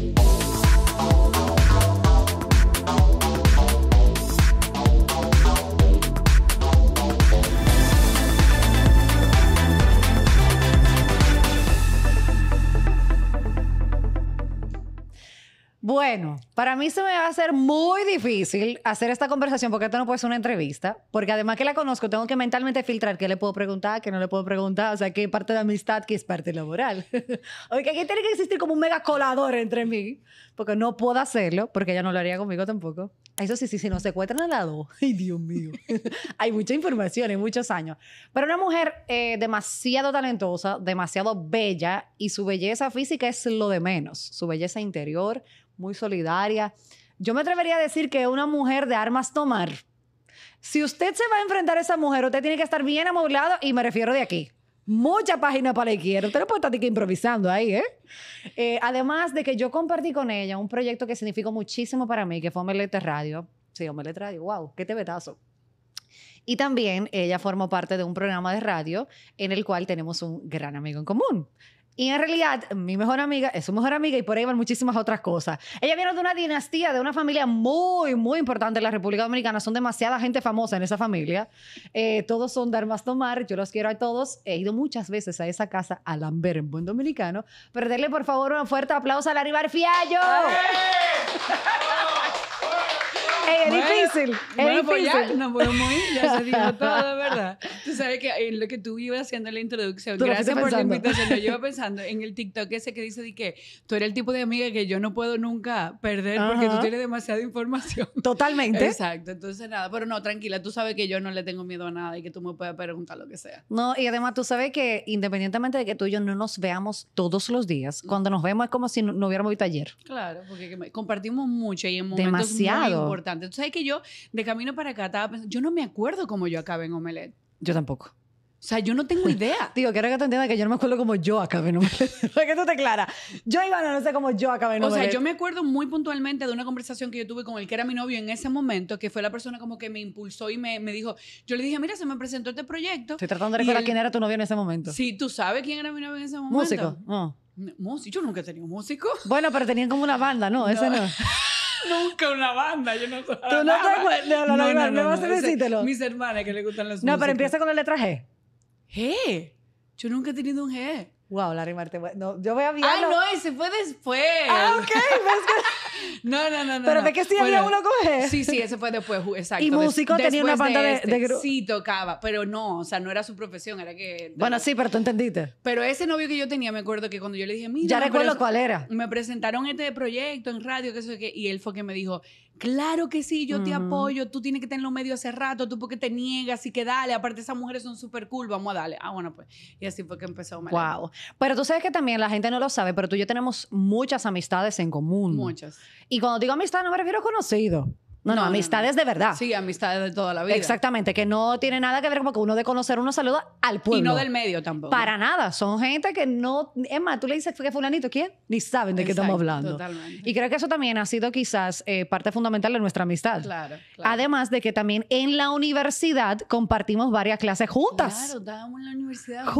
you. Bueno, para mí se me va a hacer muy difícil hacer esta conversación porque esto no puede ser una entrevista, porque además que la conozco, tengo que mentalmente filtrar qué le puedo preguntar, qué no le puedo preguntar, o sea, qué parte de amistad, qué es parte laboral. Oye, aquí tiene que existir como un mega colador entre mí, porque no puedo hacerlo, porque ella no lo haría conmigo tampoco. Eso sí, sí, si se secuestran al lado, ay Dios mío, hay mucha información, hay muchos años. Pero una mujer eh, demasiado talentosa, demasiado bella, y su belleza física es lo de menos, su belleza interior, muy solidaria. Yo me atrevería a decir que una mujer de armas tomar. Si usted se va a enfrentar a esa mujer, usted tiene que estar bien amoblado y me refiero de aquí. Mucha página para la izquierda. Usted lo puede estar improvisando ahí, ¿eh? ¿eh? Además de que yo compartí con ella un proyecto que significó muchísimo para mí, que fue Omelete Radio. Sí, Omelete Radio. ¡Wow! ¡Qué tebetazo! Y también ella formó parte de un programa de radio en el cual tenemos un gran amigo en común. Y en realidad, mi mejor amiga es su mejor amiga y por ahí van muchísimas otras cosas. Ella viene de una dinastía, de una familia muy, muy importante en la República Dominicana. Son demasiada gente famosa en esa familia. Eh, todos son dar más tomar. Yo los quiero a todos. He ido muchas veces a esa casa, a lamber en buen dominicano. Pero denle, por favor, un fuerte aplauso a Larry Barfiallo. ¡Ale! es difícil. Es bueno, pues difícil. ya nos podemos ir, ya se dijo todo, ¿verdad? Tú sabes que en lo que tú ibas haciendo la introducción, gracias por la invitación, yo iba pensando en el TikTok ese que dice de que tú eres el tipo de amiga que yo no puedo nunca perder porque tú tienes demasiada información. Totalmente. Exacto, entonces nada, pero no, tranquila, tú sabes que yo no le tengo miedo a nada y que tú me puedes preguntar lo que sea. No, y además tú sabes que independientemente de que tú y yo no nos veamos todos los días, mm. cuando nos vemos es como si no, hubiéramos visto ayer. Claro, porque compartimos mucho y en momentos Demasiado. muy importantes tú Entonces hay que yo, de camino para acá, estaba pensando, yo no me acuerdo cómo yo acabé en Omelette. Yo tampoco. O sea, yo no tengo idea. Digo, quiero que te entiendas que yo no me acuerdo cómo yo acabé en Omelette. que tú te clara. Yo, a no sé cómo yo acabé en Omelette. O sea, yo me acuerdo muy puntualmente de una conversación que yo tuve con el que era mi novio en ese momento, que fue la persona como que me impulsó y me, me dijo, yo le dije, mira, se me presentó este proyecto. Estoy tratando de recordar quién era tu novio en ese momento. Sí, tú sabes quién era mi novio en ese momento. Músico. no Músico, yo nunca he tenido músico. Bueno, pero tenían como una banda, ¿no? no. Ese no. Nunca una banda, yo no sabía. Tú no te no, no, no, no, no vas a Mis hermanas que le gustan los No, pero empieza con la letra G. G. Yo nunca he tenido un G. Wow, Larry Marte. No, yo voy a viajar. Ah, no, ese fue después. Ah, ok. no, no, no, no. Pero de qué que uno coge. Sí, sí, ese fue después, exacto. Y músico tenía una banda de, este. Sí, tocaba, pero no, o sea, no era su profesión, era que. Bueno, sí, pero tú entendiste. Pero ese novio que yo tenía, me acuerdo que cuando yo le dije, mira. Ya recuerdo cuál era. Me presentaron este proyecto en radio, que eso que. Y él fue que me dijo, Claro que sí, yo te apoyo, tú tienes que tener los medios hace rato, tú porque te niegas y que dale, aparte esas mujeres son súper cool, vamos a darle. Ah, bueno, pues. Y así fue que empezó. Wow. Pero tú sabes que también la gente no lo sabe, pero tú y yo tenemos muchas amistades en común. Muchas. Y cuando digo amistad no me refiero a conocido. No, no, amistades de verdad. Sí, amistades de toda la vida. Exactamente, que no tiene nada que ver como que uno de conocer, uno saluda al pueblo. Y no del medio tampoco. Para nada, son gente que no, Emma, tú le dices que fulanito, ¿quién? Ni saben de qué estamos hablando. Totalmente. Y creo que eso también ha sido quizás eh, parte fundamental de nuestra amistad. Claro, claro, Además de que también en la universidad compartimos varias clases juntas. Claro, estábamos en la universidad juntas.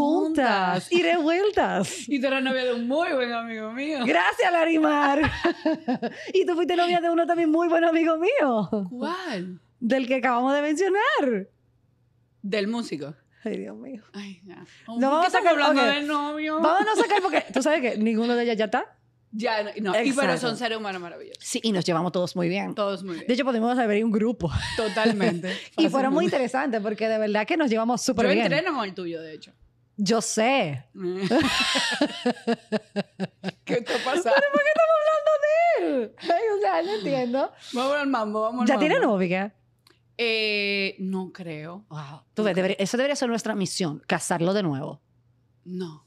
juntas. y de vueltas. y tú eras novia de un muy buen amigo mío. Gracias, Larimar. y tú fuiste novia de uno también muy buen amigo mío. ¿Cuál? Del que acabamos de mencionar. Del músico. Ay, Dios mío. Ay, ya. No, vamos a sacar hablando de novio. Vámonos a sacar porque tú sabes que ninguno de ellas ya está. Ya, no, y pero son seres humanos maravillosos. Sí, y nos llevamos todos muy bien. Todos muy bien. De hecho, podemos abrir un grupo. Totalmente. y fueron muy interesantes porque de verdad que nos llevamos súper bien. Yo entreno con el tuyo, de hecho. Yo sé. ¿Qué está pasando? por qué o sea, no entiendo. Vamos al mambo, vamos al ¿Ya tiene novia? Eh, no creo. Wow. Tú ves, debería, debería ser nuestra misión, casarlo de nuevo. No.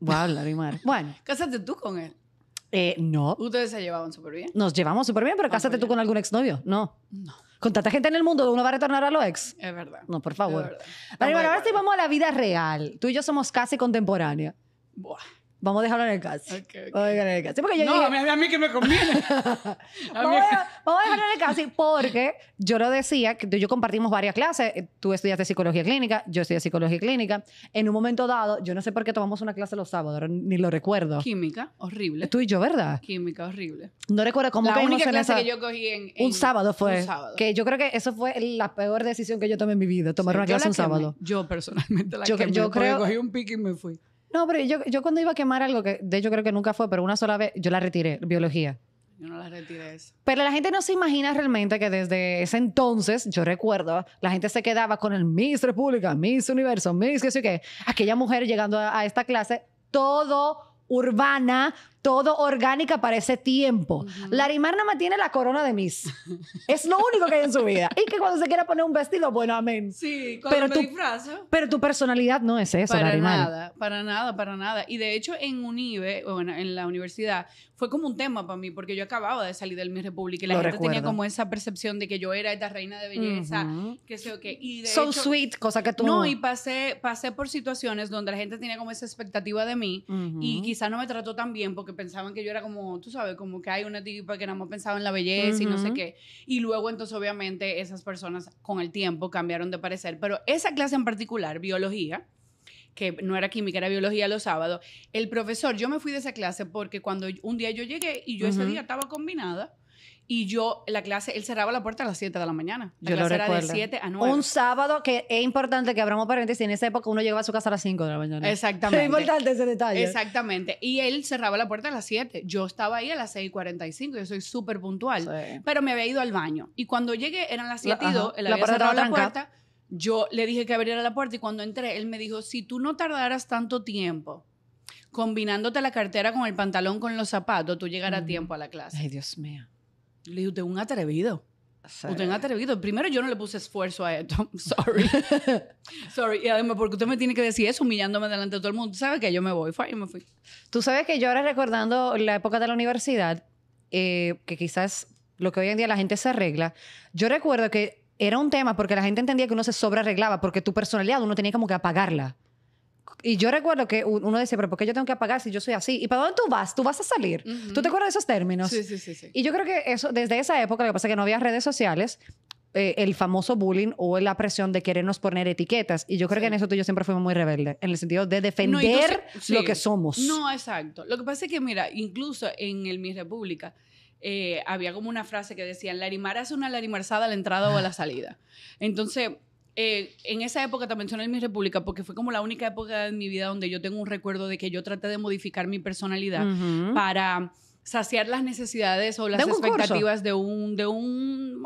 mi madre. bueno. Cásate tú con él. Eh, no. Ustedes se llevaban súper bien. Nos llevamos súper bien, pero ah, cásate tú con algún exnovio. No. No. Con tanta gente en el mundo, uno va a retornar a los ex. Es verdad. No, por favor. bueno, ahora sí vamos a la vida real. Tú y yo somos casi contemporánea Buah. Vamos a dejarlo en el caso Vamos a dejarlo en el caso porque no, a, mí, que me conviene. vamos, a, dejarlo en el caso porque yo lo decía, que yo compartimos varias clases. Eh, tú estudiaste psicología clínica, yo estudié psicología clínica. En un momento dado, yo no sé por qué tomamos una clase los sábados, ni lo recuerdo. Química, horrible. Tú y yo, ¿verdad? Química, horrible. No recuerdo cómo La única clase que yo cogí en, Un sábado fue. Que yo creo que eso fue la peor decisión que yo tomé en mi vida, tomar una clase un sábado. Yo personalmente la yo, yo cogí un pique y me fui. No, pero yo, cuando iba a quemar algo, que de hecho creo que nunca fue, pero una sola vez, yo la retiré, biología. Yo no la retiré eso. Pero la gente no se imagina realmente que desde ese entonces, yo recuerdo, la gente se quedaba con el Miss República, Miss Universo, Miss qué sé qué. Aquella mujer llegando a, a esta clase, todo urbana, todo orgánica para ese tiempo. Larimar no más tiene la corona de Miss. Es lo único que hay en su vida. Y que cuando se quiera poner un vestido, bueno, amén. Sí, cuando pero tu, Pero tu personalidad no es eso, para nada, para nada, para nada. Y de hecho en UNIVE, bueno, en la universidad, fue como un tema para mí, porque yo acababa de salir del Miss República y la gente tenía como esa percepción de que yo era esta reina de belleza, que sé qué. so sweet, cosa que tú... No, y pasé, pasé por situaciones donde la gente tenía como esa expectativa de mí y quizá no me trató tan bien porque pensaban que yo era como, tú sabes, como que hay una tipa que no hemos pensado en la belleza y no sé qué. Y luego entonces obviamente esas personas con el tiempo cambiaron de parecer, pero esa clase en particular, biología, que no era química, era biología los sábados, el profesor, yo me fui de esa clase porque cuando un día yo llegué y yo ese día estaba combinada, y yo, la clase, él cerraba la puerta a las 7 de la mañana. La yo clase era de 7 a 9. Un sábado, que es importante que abramos paréntesis, en esa época uno llegaba a su casa a las 5 de la mañana. Exactamente. Es importante ese detalle. Exactamente. Y él cerraba la puerta a las 7. Yo estaba ahí a las 6 45, yo soy súper puntual. Pero me había ido al baño. Y cuando llegué, eran las 7 y 2, él había cerrado la puerta. Yo le dije que abriera la puerta y cuando entré, él me dijo, si tú no tardaras tanto tiempo combinándote la cartera con el pantalón, con los zapatos, tú llegarás a mm. tiempo a la clase. Ay, Dios mío. Le dije, usted un atrevido. Usted es un eh. atrevido. Primero, yo no le puse esfuerzo a esto. Sorry. Sorry. Y además, porque usted me tiene que decir eso humillándome delante de todo el mundo. ¿Sabe que yo me voy? Fue, yo me fui. Tú sabes que yo ahora recordando la época de la universidad, eh, que quizás lo que hoy en día la gente se arregla, yo recuerdo que era un tema porque la gente entendía que uno se sobrearreglaba porque tu personalidad uno tenía como que apagarla. Y yo recuerdo que uno decía, pero ¿por qué yo tengo que pagar si yo soy así? ¿Y para dónde tú vas? Tú vas a salir. ¿Tú te acuerdas de esos términos? Sí, sí, sí, sí, Y yo creo que eso, desde esa época, lo que pasa es que no había redes sociales, eh, el famoso bullying o la presión de querernos poner etiquetas. Y yo creo que en eso tú y yo siempre fuimos muy rebeldes, en el sentido de defender lo que somos. No, exacto. Lo que pasa es que, mira, incluso en el Mi República, eh, había como una frase que decía, Larimar es una larimarzada a la entrada o a la salida. Entonces, eh, en esa época también mencioné en mi república porque fue como la única época de mi vida donde yo tengo un recuerdo de que yo traté de modificar mi personalidad para saciar las necesidades o las expectativas de un, de un,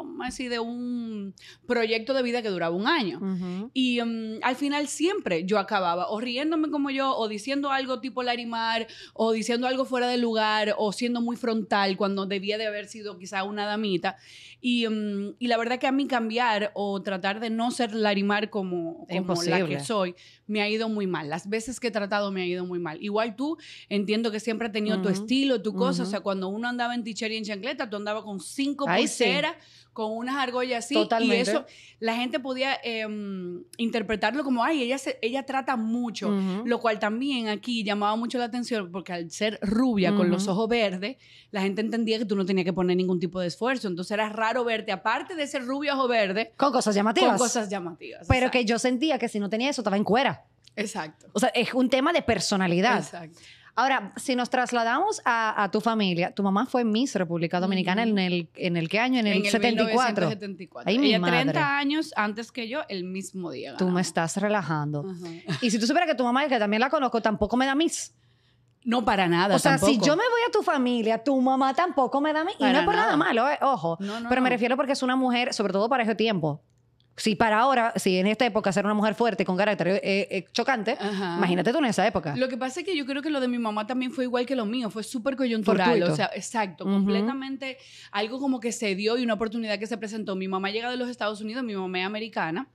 de un proyecto de vida que duraba un año. Y mm, al final siempre yo acababa o riéndome como yo, o diciendo algo tipo Larimar, o diciendo algo fuera de lugar, o siendo muy frontal cuando debía de haber sido quizá una damita. Y, mm, y la verdad que a mí cambiar o tratar de no ser Larimar como, como la que soy, me ha ido muy mal. Las veces que he tratado me ha ido muy mal. Igual tú, entiendo que siempre has tenido tu estilo, tu cosa, o sea, cuando uno andaba en tichería y en chancleta, tú andabas con cinco pulseras, con unas argollas así. Totalmente. Y eso, la gente podía em, interpretarlo como, ay, ella, se, ella trata mucho. Lo cual también aquí llamaba mucho la atención porque al ser rubia con los ojos verdes, la gente entendía que tú no tenías que poner ningún tipo de esfuerzo. Entonces era raro verte, aparte de ser rubia ojo verde. Con cosas llamativas. Con cosas llamativas. Pero que yo sentía que si no tenía eso, estaba en cuera. Exacto. O sea, es un tema de personalidad. Exacto. Ahora, si nos trasladamos a, tu familia, tu mamá fue Miss República Dominicana en, el, en el qué año? En el, 74. 1974. Ella mi 30 años antes que yo, el mismo día. Tú me estás relajando. Y si tú supieras que tu mamá, que también la conozco, tampoco me da Miss. No, para nada. O sea, si yo me voy a tu familia, tu mamá tampoco me da Miss. Y no es por nada, malo, eh, ojo. pero me refiero porque es una mujer, sobre todo para ese tiempo, si para ahora, si en esta época ser una mujer fuerte, con carácter eh, eh, eh, chocante, imagínate tú en esa época. Lo que pasa es que yo creo que lo de mi mamá también fue igual que lo mío, fue súper coyuntural. O sea, exacto, completamente algo como que se dio y una oportunidad que se presentó. Mi mamá llega de los Estados Unidos, mi mamá es americana.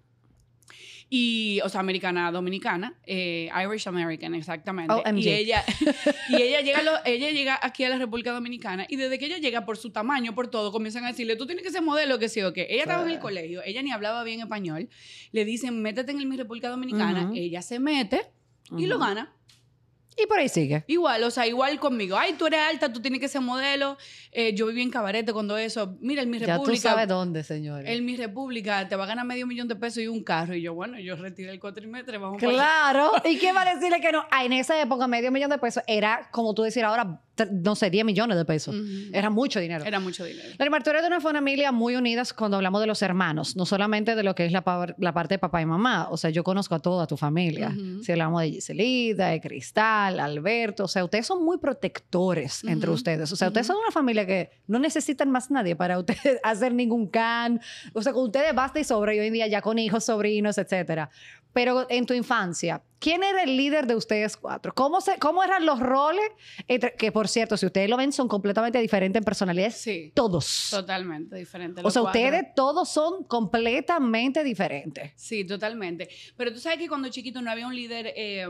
Y, o sea, americana, dominicana, eh, Irish American, exactamente. Oh, y ella, y ella llega, ella llega aquí a la República Dominicana y desde que ella llega, por su tamaño, por todo, comienzan a decirle, tú tienes que ser modelo, que sí o qué. Ella estaba en el colegio, ella ni hablaba bien español. Le dicen, métete en el, mi República Dominicana. Ella se mete y lo gana. Y por ahí sigue. Igual, o sea, igual conmigo. Ay, tú eres alta, tú tienes que ser modelo. Eh, yo viví en cabarete cuando eso. Mira, el Mi República. Ya tú sabes dónde, señores. El Mi República te va a ganar medio millón de pesos y un carro. Y yo, bueno, yo retiré el cuatrimestre, vamos Claro. ¿Y qué va a decirle que no? Ah, en esa época, medio millón de pesos era, como tú decir ahora, no sé, 10 millones de pesos. Era mucho dinero. Era mucho dinero. La de una familia muy unidas cuando hablamos de los hermanos, no solamente de lo que es la, parte de papá y mamá. O sea, yo conozco a toda tu familia. Si hablamos de Giselida, de Cristal, Alberto, o sea, ustedes son muy protectores entre ustedes. O sea, ustedes son una familia que no necesitan más nadie para ustedes hacer ningún can. O sea, con ustedes basta y sobre. Y hoy en día ya con hijos, sobrinos, etcétera. Pero en tu infancia, ¿Quién era el líder de ustedes cuatro? ¿Cómo, se, cómo eran los roles? que por cierto, si ustedes lo ven, son completamente diferentes en personalidades. Sí. Todos. Totalmente diferentes. O sea, ustedes todos son completamente diferentes. Sí, totalmente. Pero tú sabes que cuando chiquito no había un líder eh,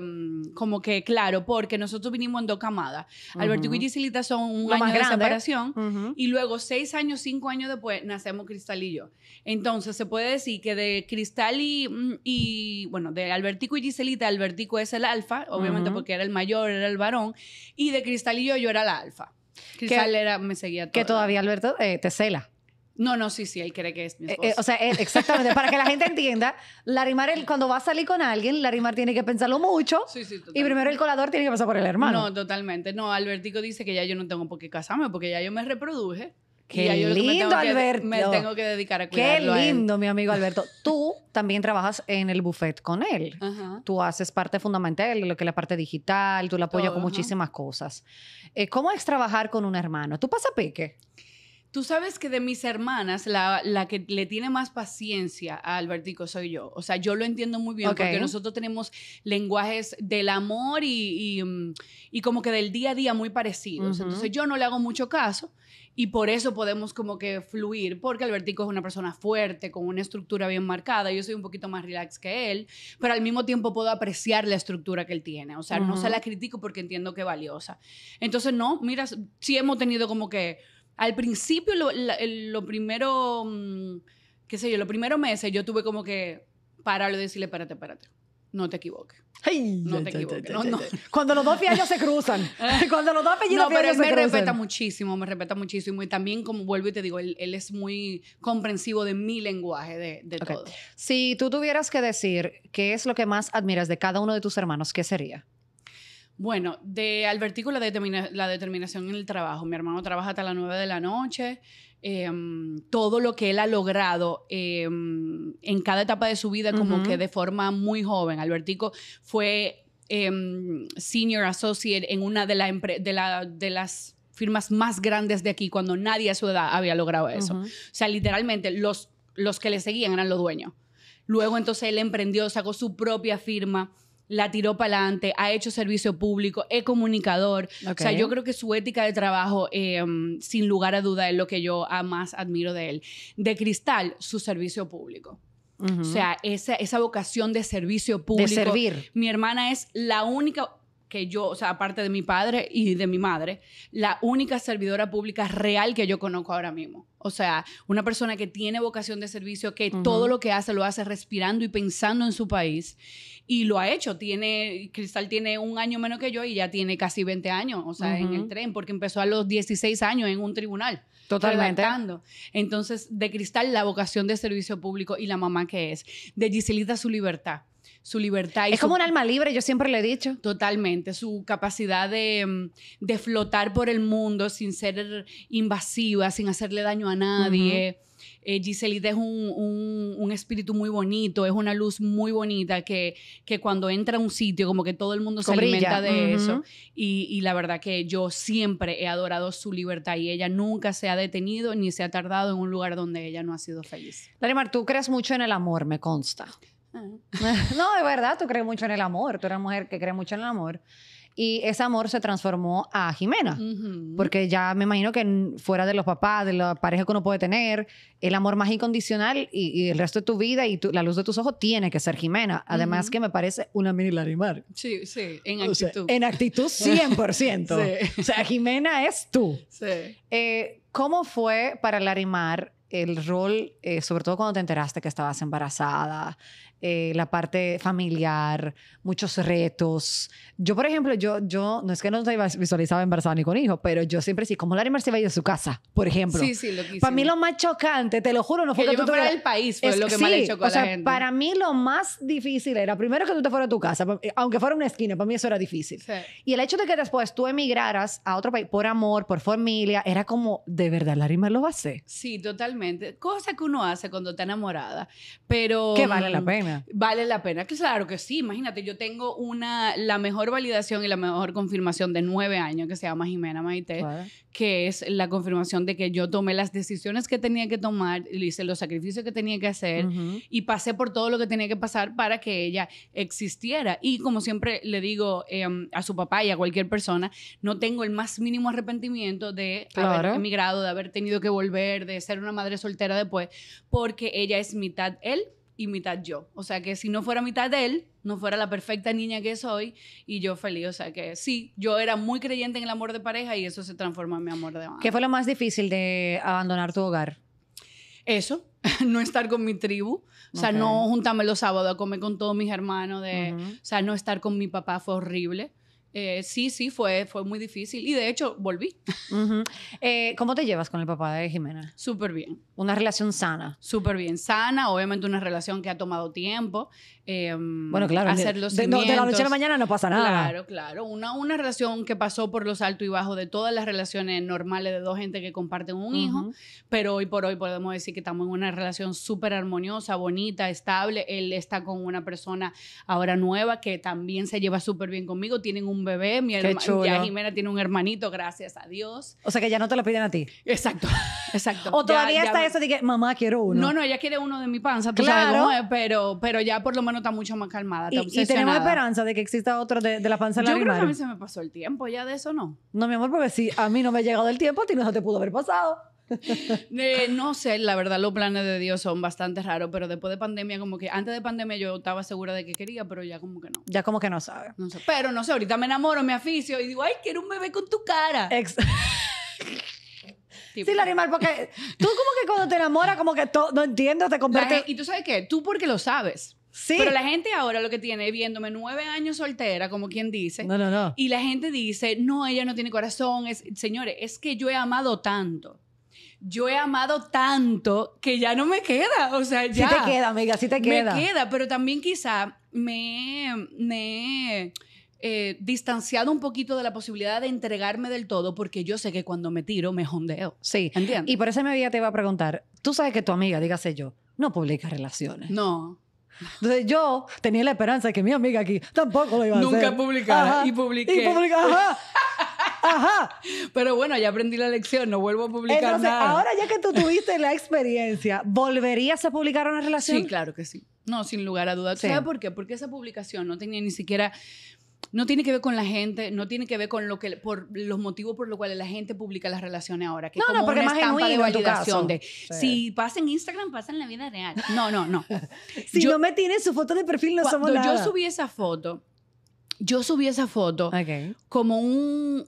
como que claro, porque nosotros vinimos en dos camadas. Albertico y Giselita son un año de separación y luego seis años, cinco años después nacemos Cristal y yo. Entonces se puede decir que de Cristal y, mm, bueno, de Albertico y Giselita, Alberto Albertico es el alfa, obviamente porque era el mayor, era el varón, y de Cristal yo, era la alfa. Cristal que, me seguía todo. Que todavía Alberto eh, te cela. No, no, sí, sí, él cree que es mi eh, eh, esposo. o sea, exactamente, para que la gente entienda, Larimar, cuando va a salir con alguien, Larimar tiene que pensarlo mucho. Y primero el colador tiene que pasar por el hermano. No, totalmente. No, Albertico dice que ya yo no tengo por qué casarme porque ya yo me reproduje. Qué lindo, Alberto. me tengo que dedicar a cuidarlo. Qué lindo, mi amigo Alberto. Tú también trabajas en el buffet con él. Tú haces parte fundamental de lo que es la parte digital, tú lo apoyas con muchísimas cosas. Eh, ¿Cómo es trabajar con un hermano? ¿Tú pasas peque? Tú sabes que de mis hermanas, la, la, que le tiene más paciencia a Albertico soy yo. O sea, yo lo entiendo muy bien porque nosotros tenemos lenguajes del amor y, mm, y, como que del día a día muy parecidos. Entonces yo no le hago mucho caso y por eso podemos como que fluir, porque Albertico es una persona fuerte, con una estructura bien marcada. Yo soy un poquito más relax que él, pero al mismo tiempo puedo apreciar la estructura que él tiene. O sea, no se la critico porque entiendo que es valiosa. Entonces, no, mira, sí hemos tenido como que al principio, lo, lo primero, mm, qué sé yo, los primeros meses yo tuve como que pararlo y decirle, espérate, espérate no te equivoques. no te equivoques. Cuando los dos apellidos se cruzan. Eh. Cuando los dos apellidos no, pero me respeta muchísimo, me respeta muchísimo. Y también, como vuelvo y te digo, él, es muy comprensivo de mi lenguaje, de, todo. Si tú tuvieras que decir qué es lo que más admiras de cada uno de tus hermanos, ¿qué sería? Bueno, de Albertico la, la determinación en el trabajo. Mi hermano trabaja hasta las 9 de la noche. Em, todo lo que él ha logrado em, en cada etapa de su vida, como que de forma muy joven. Albertico fue em, senior associate en una de, las firmas más grandes de aquí cuando nadie a su edad había logrado eso. O sea, literalmente los, los que le seguían eran los dueños. Luego entonces él emprendió, sacó su propia firma la tiró para adelante, ha hecho servicio público, es comunicador. O sea, yo creo que su ética de trabajo, em, sin lugar a duda, es lo que yo más admiro de él. De Cristal, su servicio público. O sea, esa, vocación de servicio público. De servir. Mi hermana es la única que yo, o sea, aparte de mi padre y de mi madre, la única servidora pública real que yo conozco ahora mismo. O sea, una persona que tiene vocación de servicio, que todo lo que hace lo hace respirando y pensando en su país y lo ha hecho. Tiene, Cristal tiene un año menos que yo y ya tiene casi 20 años, o sea, en el tren, porque empezó a los 16 años en un tribunal. Totalmente. Entonces, de Cristal, la vocación de servicio público y la mamá que es. De Giselita, su libertad su libertad. es como un alma libre, yo siempre le he dicho. Totalmente, su capacidad de, mm, flotar por el mundo sin ser invasiva, sin hacerle daño a nadie eh, es un, un, espíritu muy bonito, es una luz muy bonita que, que cuando entra a un sitio, como que todo el mundo se alimenta de eso. Y, y, la verdad que yo siempre he adorado su libertad y ella nunca se ha detenido ni se ha tardado en un lugar donde ella no ha sido feliz. Darimar, tú crees mucho en el amor, me consta. Ah. no, de verdad, tú crees mucho en el amor, tú eres mujer que cree mucho en el amor. Y ese amor se transformó a Jimena, porque ya me imagino que fuera de los papás, de la pareja que uno puede tener, el amor más incondicional y, el resto de tu vida y la luz de tus ojos tiene que ser Jimena. Además que me parece una mini Larimar. Sí, sí, en actitud. en actitud 100%. O sea, Jimena es tú. Sí. Eh, ¿Cómo fue para Larimar el rol, eh, sobre todo cuando te enteraste que estabas embarazada? Eh, la parte familiar, muchos retos. Yo, por ejemplo, yo, yo no es que no te visualizaba embarazada ni con hijos, pero yo siempre sí, como Larimar se iba a ir a su casa, por ejemplo. Sí, sí, lo quiso Para mí lo más chocante, te lo juro, no fue que, que yo tú fuera del país, fue lo que más le chocó o sea, Para mí lo más difícil era, primero que tú te fueras a tu casa, aunque fuera una esquina, para mí eso era difícil. Y el hecho de que después tú emigraras a otro país por amor, por familia, era como, de verdad, Larimar lo va a hacer. Sí, totalmente. Cosa que uno hace cuando está enamorada, pero... Que vale la pena. Vale la pena, claro que sí. Imagínate, yo tengo una, la mejor validación y la mejor confirmación de nueve años que se llama Jimena Maite, que es la confirmación de que yo tomé las decisiones que tenía que tomar, hice los sacrificios que tenía que hacer y pasé por todo lo que tenía que pasar para que ella existiera. Y como siempre le digo em, a su papá y a cualquier persona, no tengo el más mínimo arrepentimiento de haber emigrado, de haber tenido que volver, de ser una madre soltera después, porque ella es mitad él y mitad yo. O sea que si no fuera mitad de él, no fuera la perfecta niña que soy y yo feliz. O sea que sí, yo era muy creyente en el amor de pareja y eso se transforma en mi amor de mamá. ¿Qué fue lo más difícil de abandonar tu hogar? Eso, no estar con mi tribu, o sea, no juntarme los sábados a comer con todos mis hermanos, de, o sea, no estar con mi papá fue horrible. Eh, sí, sí, fue, fue muy difícil y de hecho volví. Eh, ¿Cómo te llevas con el papá de Jimena? Súper bien. Una relación sana. Súper bien, sana, obviamente una relación que ha tomado tiempo. Em, bueno, claro. de, de, la noche a la mañana no pasa nada. Claro, claro. Una, una relación que pasó por los altos y bajos de todas las relaciones normales de dos gente que comparten un hijo, pero hoy por hoy podemos decir que estamos en una relación súper armoniosa, bonita, estable. Él está con una persona ahora nueva que también se lleva súper bien conmigo, tienen un bebé, mi hermana, ya Jimena tiene un hermanito, gracias a Dios. O sea que ya no te lo piden a ti. Exacto, exacto. o todavía está eso de que, mamá, quiero uno. No, no, ella quiere uno de mi panza, tú sabes cómo es, pero, pero ya por lo menos está mucho más calmada, está y tenemos esperanza de que exista otro de, la panza Yo creo que a mí se me pasó el tiempo, ya de eso no. No, mi amor, porque si a mí no me ha llegado el tiempo, a ti no se te pudo haber pasado. Eh, no sé, la verdad, los planes de Dios son bastante raros, pero después de pandemia, como que antes de pandemia yo estaba segura de que quería, pero ya como que no. Ya como que no sabe. Pero no sé, ahorita me enamoro, me aficio y digo, ay, quiero un bebé con tu cara. Sí, la animal, porque tú como que cuando te enamoras, como que no entiendo, te convierte Y tú sabes qué, tú porque lo sabes. Sí. Pero la gente ahora lo que tiene viéndome nueve años soltera, como quien dice. No, no, no. Y la gente dice, no, ella no tiene corazón. Es, señores, es que yo he amado tanto yo he amado tanto que ya no me queda. O sea, ya. Sí te queda, amiga, sí te queda. Me queda, pero también quizá me, me eh, distanciado un poquito de la posibilidad de entregarme del todo porque yo sé que cuando me tiro me jondeo. Sí. ¿Entiendes? Y por eso me había te iba a preguntar, tú sabes que tu amiga, dígase yo, no publica relaciones. No. Entonces yo tenía la esperanza de que mi amiga aquí tampoco lo iba a hacer. Nunca publicara y publiqué. Y Ajá. Pero bueno, ya aprendí la lección, no vuelvo a publicar Entonces, Ahora ya que tú tuviste la experiencia, ¿volverías a publicar una relación? Sí, claro que sí. No, sin lugar a dudas. Sí. ¿Sabes por qué? Porque esa publicación no tenía ni siquiera no tiene que ver con la gente, no tiene que ver con lo que por los motivos por los cuales la gente publica las relaciones ahora, que no, como no, porque más estampa de si pasa en Instagram, pasa en la vida real. No, no, no. si no me tiene su foto de perfil no somos nada. Cuando yo subí esa foto, yo subí esa foto como un,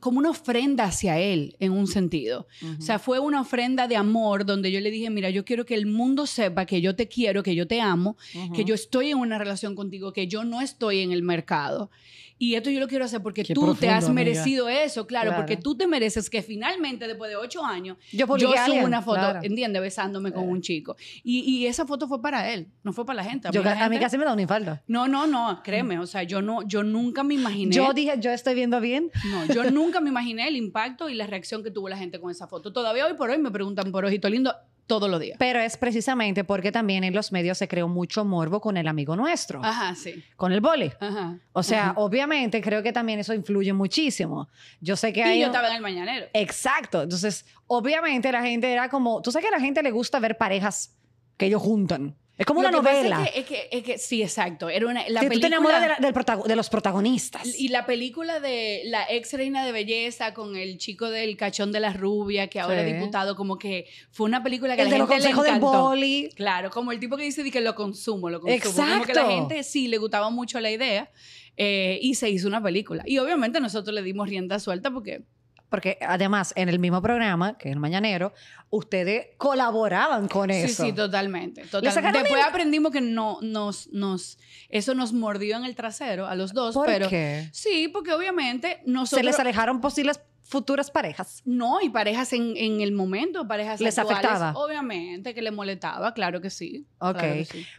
como una ofrenda hacia él, en un sentido. O sea, fue una ofrenda de amor donde yo le dije, mira, yo quiero que el mundo sepa que yo te quiero, que yo te amo, que yo estoy en una relación contigo, que yo no estoy en el mercado y esto yo lo quiero hacer porque tú te has merecido eso, claro, porque tú te mereces que finalmente, después de ocho años, yo, yo una foto, entiende ¿entiendes? Besándome con eh. un chico. Y, esa foto fue para él, no fue para la gente. A mí, casi me da un infarto. No, no, no, créeme, o sea, yo, no, yo nunca me imaginé. Yo dije, yo estoy viendo bien. No, yo nunca me imaginé el impacto y la reacción que tuvo la gente con esa foto. Todavía hoy por hoy me preguntan por Ojito Lindo, todos los días. Pero es precisamente porque también en los medios se creó mucho morbo con el amigo nuestro. Ajá, sí. Con el boli. Ajá. O sea, obviamente creo que también eso influye muchísimo. Yo sé que y yo estaba en el mañanero. Exacto. Entonces, obviamente la gente era como... Tú sabes que a la gente le gusta ver parejas que ellos juntan. Es como una novela. que, es, sí, exacto. Era una, la tú de, los protagonistas. Y la película de la ex reina de belleza con el chico del cachón de la rubia, que ahora diputado, como que fue una película que el la gente le encantó. Claro, como el tipo que dice que lo consumo, lo consumo. Exacto. Como que la gente sí le gustaba mucho la idea eh, y se hizo una película. Y obviamente nosotros le dimos rienda suelta porque porque además en el mismo programa, que es el Mañanero, ustedes colaboraban con eso. Sí, sí, totalmente. Después aprendimos que no, nos, nos, eso nos mordió en el trasero a los dos. pero, qué? Sí, porque obviamente nosotros... Se les alejaron posibles futuras parejas. No, y parejas en, el momento, parejas les afectaba. Obviamente que le molestaba, claro que sí. Ok.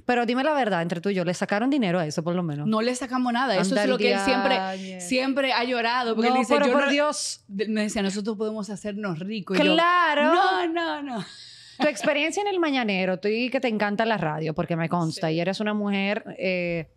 Pero dime la verdad, entre tú y yo, ¿le sacaron dinero a eso por lo menos? No le sacamos nada. Eso es lo que él siempre, siempre ha llorado. Porque él dice, pero, por Dios. Me decía, nosotros podemos hacernos ricos. Claro. no, no, no. Tu experiencia en el mañanero, tú y que te encanta la radio, porque me consta, y eres una mujer. Eh,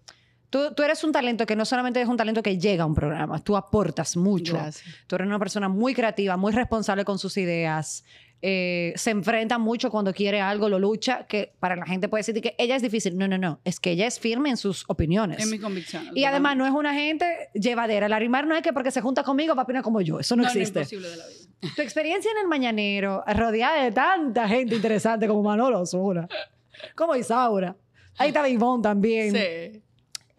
Tú, eres un talento que no solamente es un talento que llega a un programa, tú aportas mucho. Tú eres una persona muy creativa, muy responsable con sus ideas. Eh, se enfrenta mucho cuando quiere algo, lo lucha, que para la gente puede decir que ella es difícil. No, no, no. Es que ella es firme en sus opiniones. En mi convicción. Y además no es una gente llevadera. La rimar no es que porque se junta conmigo va a opinar como yo. Eso no, existe. de la vida. Tu experiencia en el mañanero, rodeada de tanta gente interesante como Manolo Osuna, como Isaura. Ahí está Ivonne también. Sí.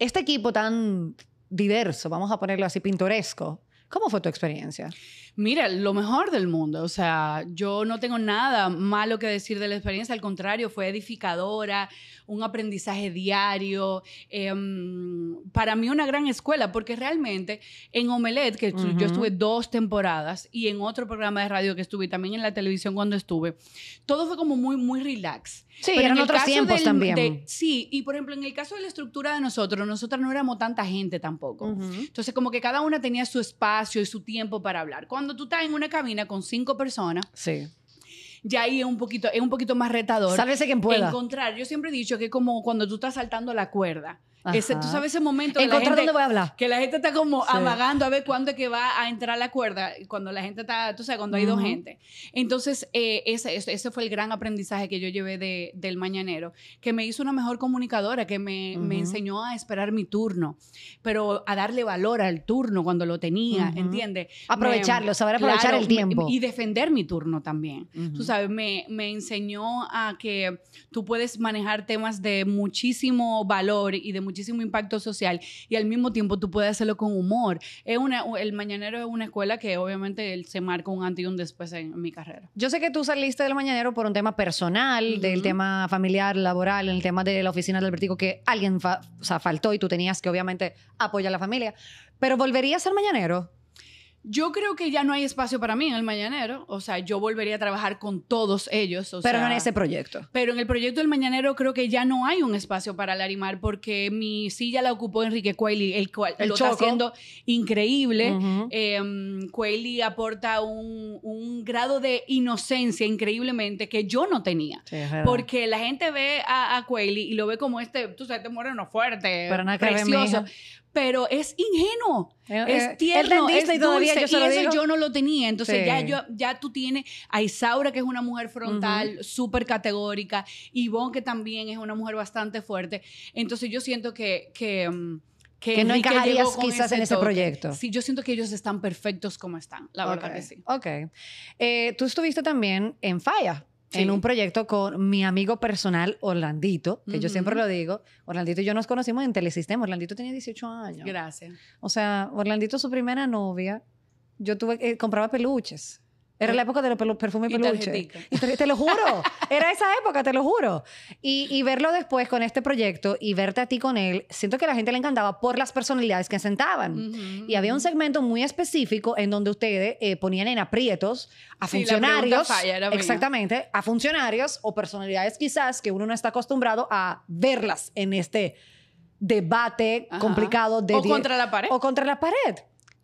Este equipo tan diverso, vamos a ponerlo así, pintoresco, ¿Cómo fue tu experiencia? Mira, lo mejor del mundo. O sea, yo no tengo nada malo que decir de la experiencia. Al contrario, fue edificadora un aprendizaje diario, em, para mí una gran escuela, porque realmente en Omelet, que yo estuve dos temporadas, y en otro programa de radio que estuve, también en la televisión cuando estuve, todo fue como muy, muy relax. Sí, eran otros tiempos también. sí, y por ejemplo, en el caso de la estructura de nosotros, nosotros no éramos tanta gente tampoco. Entonces, como que cada una tenía su espacio y su tiempo para hablar. Cuando tú estás en una cabina con cinco personas, sí ya ahí es un poquito, es un poquito más retador. Sálvese quien pueda. Encontrar, yo siempre he dicho que como cuando tú estás saltando la cuerda. Ese, tú sabes ese momento que la, gente, dónde voy a hablar. que la gente está como amagando a ver cuándo es que va a entrar la cuerda, cuando la gente está, tú sabes, cuando hay dos gente. Entonces, eh, ese, ese, fue el gran aprendizaje que yo llevé de, del mañanero, que me hizo una mejor comunicadora, que me, me, enseñó a esperar mi turno, pero a darle valor al turno cuando lo tenía, ¿entiendes? Aprovecharlo, saber aprovechar el tiempo. Y defender mi turno también. Tú sabes, me, me enseñó a que tú puedes manejar temas de muchísimo valor y de muchísimo impacto social y al mismo tiempo tú puedes hacerlo con humor. Es una, el Mañanero es una escuela que obviamente se marca un antes y un después en, mi carrera. Yo sé que tú saliste del Mañanero por un tema personal, del tema familiar, laboral, el tema de la oficina del vertigo que alguien se faltó y tú tenías que obviamente apoyar a la familia, pero volvería a ser Mañanero? Yo creo que ya no hay espacio para mí en el Mañanero. O sea, yo volvería a trabajar con todos ellos. pero no en ese proyecto. Pero en el proyecto del Mañanero creo que ya no hay un espacio para Larimar porque mi silla la ocupó Enrique Cueli, el cual lo está haciendo increíble. Uh aporta un, grado de inocencia increíblemente que yo no tenía. porque la gente ve a, a y lo ve como este, tú sabes, te este moreno fuerte, pero precioso pero es ingenuo, eh, es eh, tierno, es dulce, yo y eso yo no lo tenía. Entonces ya, yo, ya tú tienes a Isaura, que es una mujer frontal, súper categórica, y Bon, que también es una mujer bastante fuerte. Entonces yo siento que... que mm, que, que, no encajarías quizás en ese proyecto. Sí, yo siento que ellos están perfectos como están, la verdad que sí. Ok. Eh, tú estuviste también en Falla en un proyecto con mi amigo personal Orlandito, que yo siempre lo digo. Orlandito y yo nos conocimos en Telesistema. Orlandito tenía 18 años. Gracias. O sea, Orlandito, su primera novia, yo tuve, que eh, compraba peluches. Era la época de los perfumes y peluches. te, lo juro. Era esa época, te lo juro. Y, verlo después con este proyecto y verte a ti con él, siento que a la gente le encantaba por las personalidades que sentaban. y había un segmento muy específico en donde ustedes eh, ponían en aprietos a funcionarios. La exactamente. A funcionarios o personalidades quizás que uno no está acostumbrado a verlas en este debate complicado de o contra la pared o contra la pared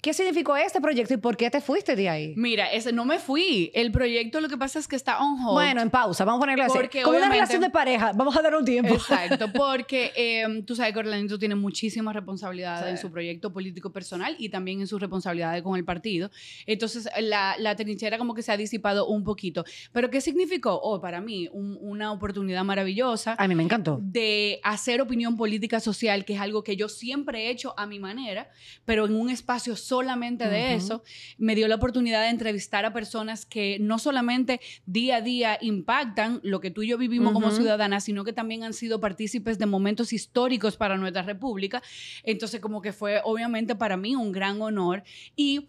¿Qué significó este proyecto y por qué te fuiste de ahí? Mira, ese, no me fui. El proyecto lo que pasa es que está on hold. Bueno, en pausa, vamos a ponerlo así. Porque Como una relación de pareja, vamos a dar un tiempo. Exacto, porque em, tú sabes que Orlando tiene muchísimas responsabilidades en su proyecto político personal y también en sus responsabilidades con el partido. Entonces, la, la trinchera como que se ha disipado un poquito. Pero ¿qué significó? Oh, para mí, una oportunidad maravillosa. A mí me encantó. De hacer opinión política social, que es algo que yo siempre he hecho a mi manera, pero en un espacio solamente de eso. Me dio la oportunidad de entrevistar a personas que no solamente día a día impactan lo que tú y yo vivimos como ciudadanas, sino que también han sido partícipes de momentos históricos para nuestra república. Entonces, como que fue obviamente para mí un gran honor. Y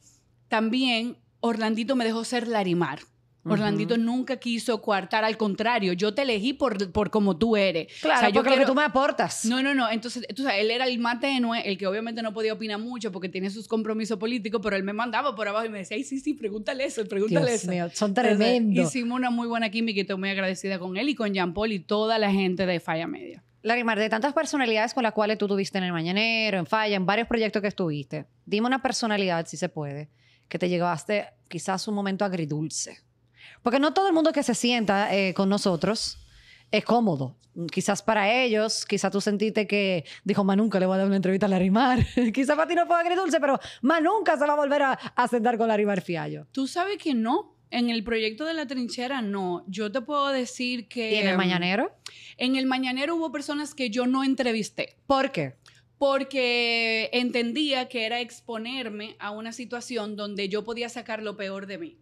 también Orlandito me dejó ser Larimar. Orlandito nunca quiso coartar, al contrario, yo te elegí por, por como tú eres. Claro, o sea, yo creo que tú me aportas. No, no, no. Entonces, él era el más tenue, el que obviamente no podía opinar mucho porque tiene sus compromisos políticos, pero él me mandaba por abajo y me decía, ay, sí, sí, pregúntale eso, pregúntale Dios eso. Mío, son tremendos. Hicimos una muy buena química y estoy muy agradecida con él y con Jean Paul y toda la gente de Falla Media. Larimar, de tantas personalidades con las cuales tú tuviste en El Mañanero, en Falla, en varios proyectos que estuviste, dime una personalidad, si se puede, que te llevaste quizás un momento agridulce porque no todo el mundo que se sienta eh, con nosotros es cómodo. Quizás para ellos, quizás tú sentiste que dijo, más nunca le voy a dar una entrevista a Larimar. quizás para ti no fue agridulce, pero más nunca se va a volver a, sentar con Larimar Fiallo. Tú sabes que no. En el proyecto de la trinchera, no. Yo te puedo decir que. en el em, mañanero? En el mañanero hubo personas que yo no entrevisté. ¿Por qué? Porque entendía que era exponerme a una situación donde yo podía sacar lo peor de mí.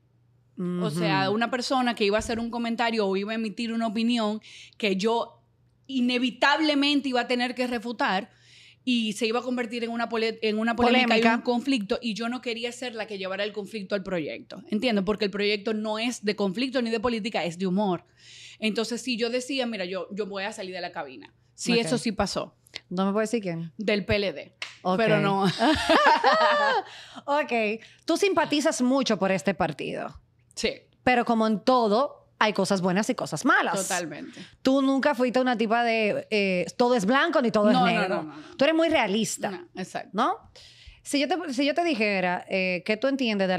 O sea, una persona que iba a hacer un comentario o iba a emitir una opinión que yo inevitablemente iba a tener que refutar y se iba a convertir en una, en una polémica, un conflicto y yo no quería ser la que llevara el conflicto al proyecto. Entiendo, porque el proyecto no es de conflicto ni de política, es de humor. Entonces, si yo decía, mira, yo, yo voy a salir de la cabina. Sí, eso sí pasó. ¿No me puedes decir quién? Del PLD. Pero no. ok. Tú simpatizas mucho por este partido. Sí. Pero como en todo, hay cosas buenas y cosas malas. Totalmente. Tú nunca fuiste una tipa de eh, todo es blanco ni todo es negro. No, no, Tú eres muy realista. exacto. ¿No? Si yo te, dijera, eh, ¿qué tú entiendes?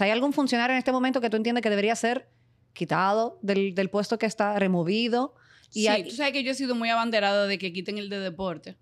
¿Hay algún funcionario en este momento que tú entiendes que debería ser quitado del, puesto que está removido? Y sí, tú sabes que yo he sido muy abanderada de que quiten el de deporte.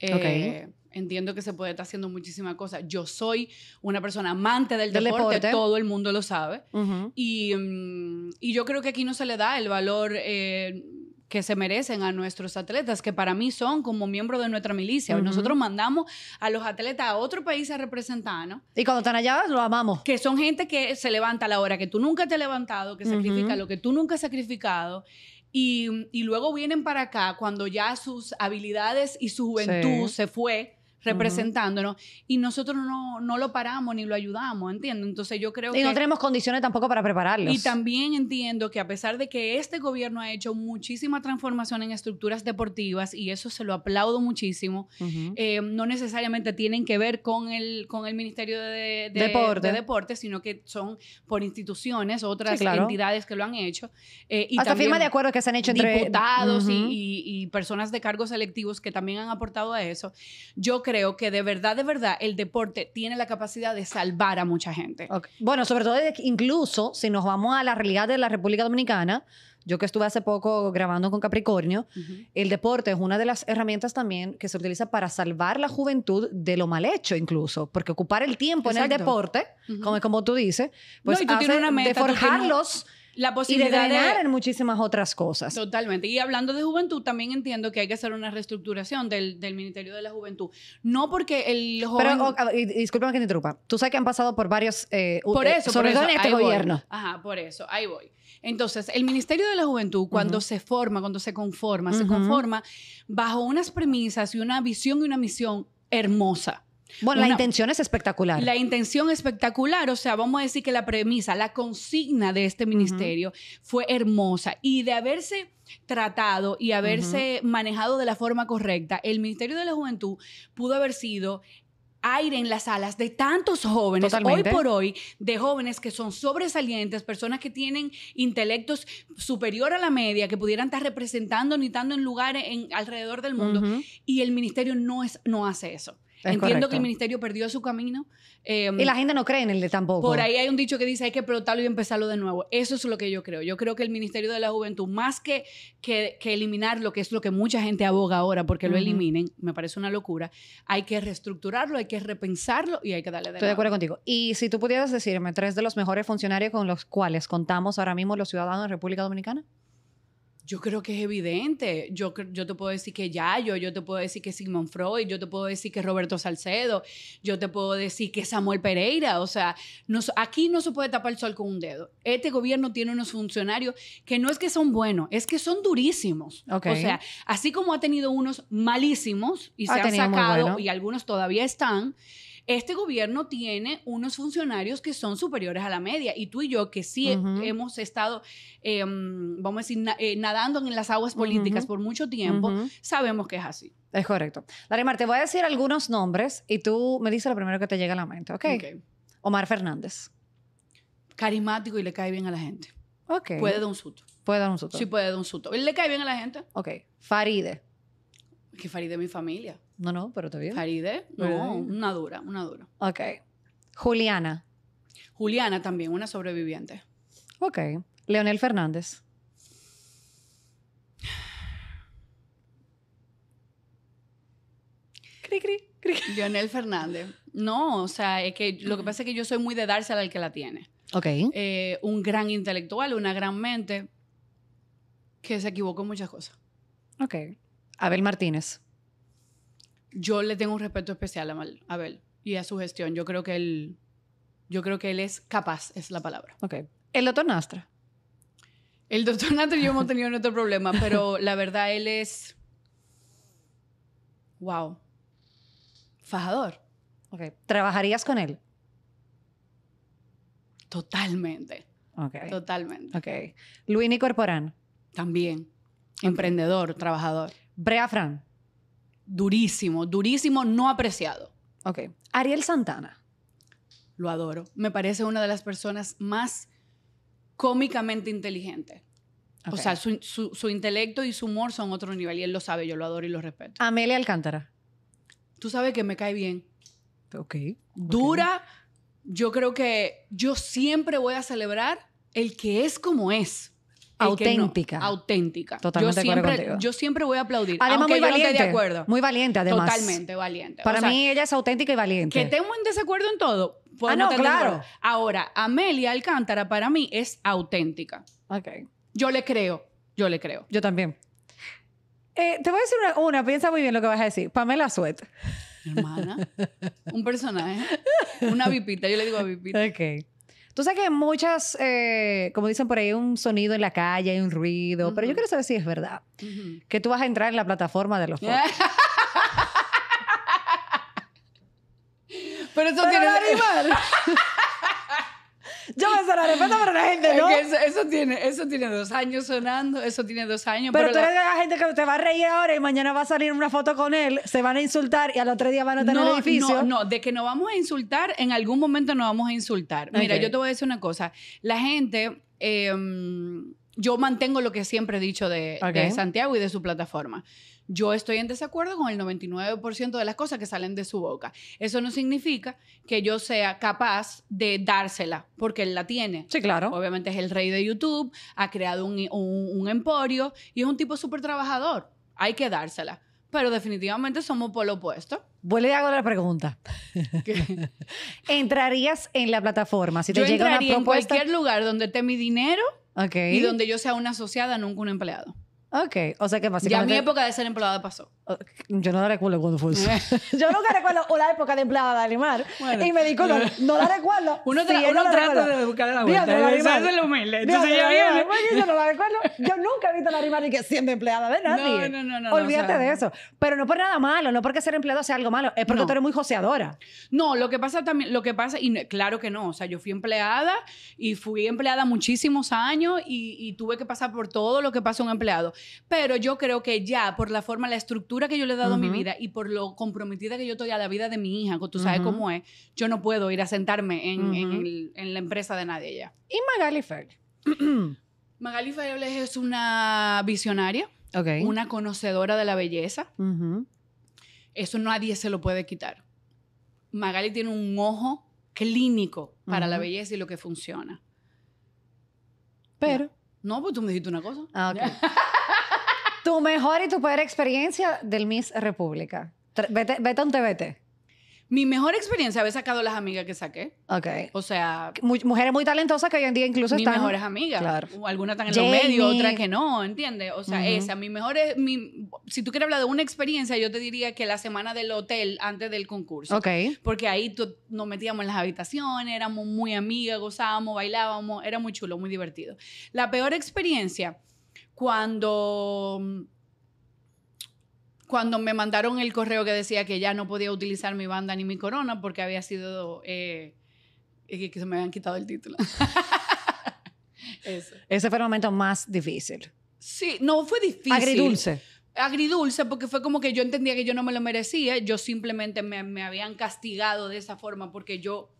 Eh, Entiendo que se puede estar haciendo muchísimas cosas. Yo soy una persona amante del, deporte, todo el mundo lo sabe. Mm, y, yo creo que aquí no se le da el valor eh, que se merecen a nuestros atletas, que para mí son como miembros de nuestra milicia. Nosotros mandamos a los atletas a otro país a representarnos. Y cuando están allá, los amamos. Que son gente que se levanta a la hora que tú nunca te has levantado, que sacrifica lo que tú nunca has sacrificado. Y, luego vienen para acá cuando ya sus habilidades y su juventud se fue representándonos y nosotros no, lo paramos ni lo ayudamos, entiendo Entonces yo creo y que... no tenemos condiciones tampoco para prepararlos. Y también entiendo que a pesar de que este gobierno ha hecho muchísima transformación en estructuras deportivas y eso se lo aplaudo muchísimo, eh, no necesariamente tienen que ver con el, con el Ministerio de, Deporte. Deportes, sino que son por instituciones, otras entidades que lo han hecho. Eh, y Hasta firma de acuerdo que se han hecho entre... Diputados y, personas de cargos electivos que también han aportado a eso. Yo creo que de verdad, de verdad, el deporte tiene la capacidad de salvar a mucha gente. Bueno, sobre todo incluso si nos vamos a la realidad de la República Dominicana, yo que estuve hace poco grabando con Capricornio, el deporte es una de las herramientas también que se utiliza para salvar la juventud de lo mal hecho incluso, porque ocupar el tiempo en el deporte, como, como tú dices, pues no, hace de forjarlos la posibilidad y de drenar en muchísimas otras cosas. Totalmente. Y hablando de juventud, también entiendo que hay que hacer una reestructuración del, del Ministerio de la Juventud. No porque el joven... Pero, que te interrumpa. Tú sabes que han pasado por varios... Eh, por eh, eso, sobre todo en este gobierno. Ajá, por eso. Ahí voy. Entonces, el Ministerio de la Juventud, cuando se forma, cuando se conforma, se conforma bajo unas premisas y una visión y una misión hermosa bueno, la intención es espectacular. La intención espectacular, o sea, vamos a decir que la premisa, la consigna de este ministerio fue hermosa y de haberse tratado y haberse manejado de la forma correcta, el Ministerio de la Juventud pudo haber sido aire en las alas de tantos jóvenes, hoy por hoy, de jóvenes que son sobresalientes, personas que tienen intelectos superior a la media, que pudieran estar representando, ni en lugares alrededor del mundo, y el ministerio no, es, no hace eso. Entiendo que el ministerio perdió su camino. Em, y la gente no cree en él tampoco. Por ahí hay un dicho que dice hay que explotarlo y empezarlo de nuevo. Eso es lo que yo creo. Yo creo que el Ministerio de la Juventud, más que, que, que eliminar lo que es lo que mucha gente aboga ahora porque lo eliminen, me parece una locura, hay que reestructurarlo, hay que repensarlo y hay que darle de Estoy de acuerdo contigo. Y si tú pudieras decirme tres de los mejores funcionarios con los cuales contamos ahora mismo los ciudadanos de República Dominicana. Yo creo que es evidente. Yo, yo te puedo decir que Yayo, yo te puedo decir que Sigmund Freud, yo te puedo decir que Roberto Salcedo, yo te puedo decir que Samuel Pereira. O sea, nos, aquí no se puede tapar el sol con un dedo. Este gobierno tiene unos funcionarios que no es que son buenos, es que son durísimos. O sea, así como ha tenido unos malísimos y se han sacado y algunos todavía están, este gobierno tiene unos funcionarios que son superiores a la media y tú y yo que sí hemos estado, em, vamos a decir, eh, nadando en las aguas políticas por mucho tiempo, sabemos que es así. Es correcto. Larimar, te voy a decir algunos nombres y tú me dices lo primero que te llega a la mente, ¿ok? okay. Omar Fernández. Carismático y le cae bien a la gente. Ok. Puede dar un susto. Puede dar un susto. Sí, puede dar un susto. y le cae bien a la gente. Ok. Faride. Que Faride es mi familia. No, no, pero todavía... Haride, no, una dura, una dura. Ok. Juliana. Juliana también, una sobreviviente. Ok. Leonel Fernández. Cri, cri, cri. Leonel Fernández. No, o sea, es que lo que pasa es que yo soy muy de dársela al que la tiene. Ok. Eh, un gran intelectual, una gran mente que se equivocó en muchas cosas. Ok. Abel Martínez yo le tengo un respeto especial a Abel y a su gestión. Yo creo que él, yo creo que él es capaz, es la palabra. Ok. El doctor Nastra. El doctor Nastra y yo hemos tenido nuestro problema, pero la verdad él es, wow, fajador. Ok. ¿Trabajarías con él? Totalmente. Ok. Totalmente. Ok. Luini Corporán. También. Emprendedor, trabajador. Brea Fran durísimo, durísimo, no apreciado. Ok. Ariel Santana. Lo adoro. Me parece una de las personas más cómicamente inteligente. O sea, su, intelecto y su humor son otro nivel y él lo sabe, yo lo adoro y lo respeto. Amelia Alcántara. Tú sabes que me cae bien. Ok. Dura. Yo creo que yo siempre voy a celebrar el que es como es auténtica. auténtica. Totalmente yo siempre, Yo siempre voy a aplaudir. Además, muy valiente. de acuerdo. Muy valiente, además. Totalmente valiente. Para mí, ella es auténtica y valiente. Que tengo un desacuerdo en todo. Ah, no, claro. Ahora, Amelia Alcántara para mí es auténtica. Ok. Yo le creo. Yo le creo. Yo también. Eh, te voy a decir una, piensa muy bien lo que vas a decir. Pamela Suet. Hermana. un personaje. Una vipita. Yo le digo a vipita. Ok. Tú sabes que muchas, eh, como dicen por ahí, un sonido en la calle, un ruido, pero yo quiero saber si es verdad que tú vas a entrar en la plataforma de los pero eso pero tiene... Yo me sonaré respeto para la gente, ¿no? eso, tiene, eso tiene dos años sonando, eso tiene dos años. Pero, pero tú la... eres la gente que te va a reír ahora y mañana va a salir una foto con él, se van a insultar y al otro día van a tener no, el edificio. No, no, de que nos vamos a insultar, en algún momento nos vamos a insultar. Mira, yo te voy a decir una cosa. La gente... Em, yo mantengo lo que siempre he dicho de, de Santiago y de su plataforma yo estoy en desacuerdo con el 99% de las cosas que salen de su boca. Eso no significa que yo sea capaz de dársela, porque él la tiene. Sí, claro. Obviamente es el rey de YouTube, ha creado un, emporio y es un tipo súper trabajador. Hay que dársela. Pero definitivamente somos por lo opuesto. Vuelve a hago la pregunta. ¿Entrarías en la plataforma si te llega una propuesta? en cualquier lugar donde esté mi dinero y donde yo sea una asociada, nunca un empleado. Ok, o sea que básicamente... Ya mi época de ser empleada pasó. Oh, yo no la recuerdo cuando fue yo nunca recuerdo la época de empleada de animar. y me di no la recuerdo. Uno, tra sí, uno no trata de buscar la vuelta. Yo de lo humilde. Entonces yo, pues, yo no la recuerdo. Yo nunca he visto a la animar y que siendo empleada de nadie. No, Olvídate de eso. Pero no por nada malo, no porque ser empleado sea algo malo, es porque tú eres muy joseadora. No, lo que pasa también, lo que pasa, y claro que no, o sea, yo fui empleada y fui empleada muchísimos años y, y tuve que pasar por todo lo que pasa un empleado. Pero yo creo que ya, por la forma, la estructura, que yo le he dado mi vida y por lo comprometida que yo estoy a la vida de mi hija, que tú sabes cómo es, yo no puedo ir a sentarme en, la empresa de nadie ya. ¿Y Magali Fer, Magali Fer es una visionaria, una conocedora de la belleza. Eso nadie se lo puede quitar. Magali tiene un ojo clínico para la belleza y lo que funciona. Pero... No, pues tú me dijiste una cosa. Ah, okay. Tu mejor y tu peor experiencia del Miss República. Vete, vete a Mi mejor experiencia, haber sacado las amigas que saqué. Ok. O sea. mujeres muy talentosas que hoy en día incluso están. Mis mejores amigas. Claro. Algunas están en los medios, otras que no, ¿entiendes? O sea, esa. Mi mejor. si tú quieres hablar de una experiencia, yo te diría que la semana del hotel antes del concurso. Ok. Porque ahí nos metíamos en las habitaciones, éramos muy amigas, gozábamos, bailábamos. Era muy chulo, muy divertido. La peor experiencia cuando, cuando me mandaron el correo que decía que ya no podía utilizar mi banda ni mi corona porque había sido... Eh, eh, que se me habían quitado el título. Ese fue el momento más difícil. Sí, no, fue difícil. Agridulce agridulce porque fue como que yo entendía que yo no me lo merecía, yo simplemente me, me, habían castigado de esa forma porque yo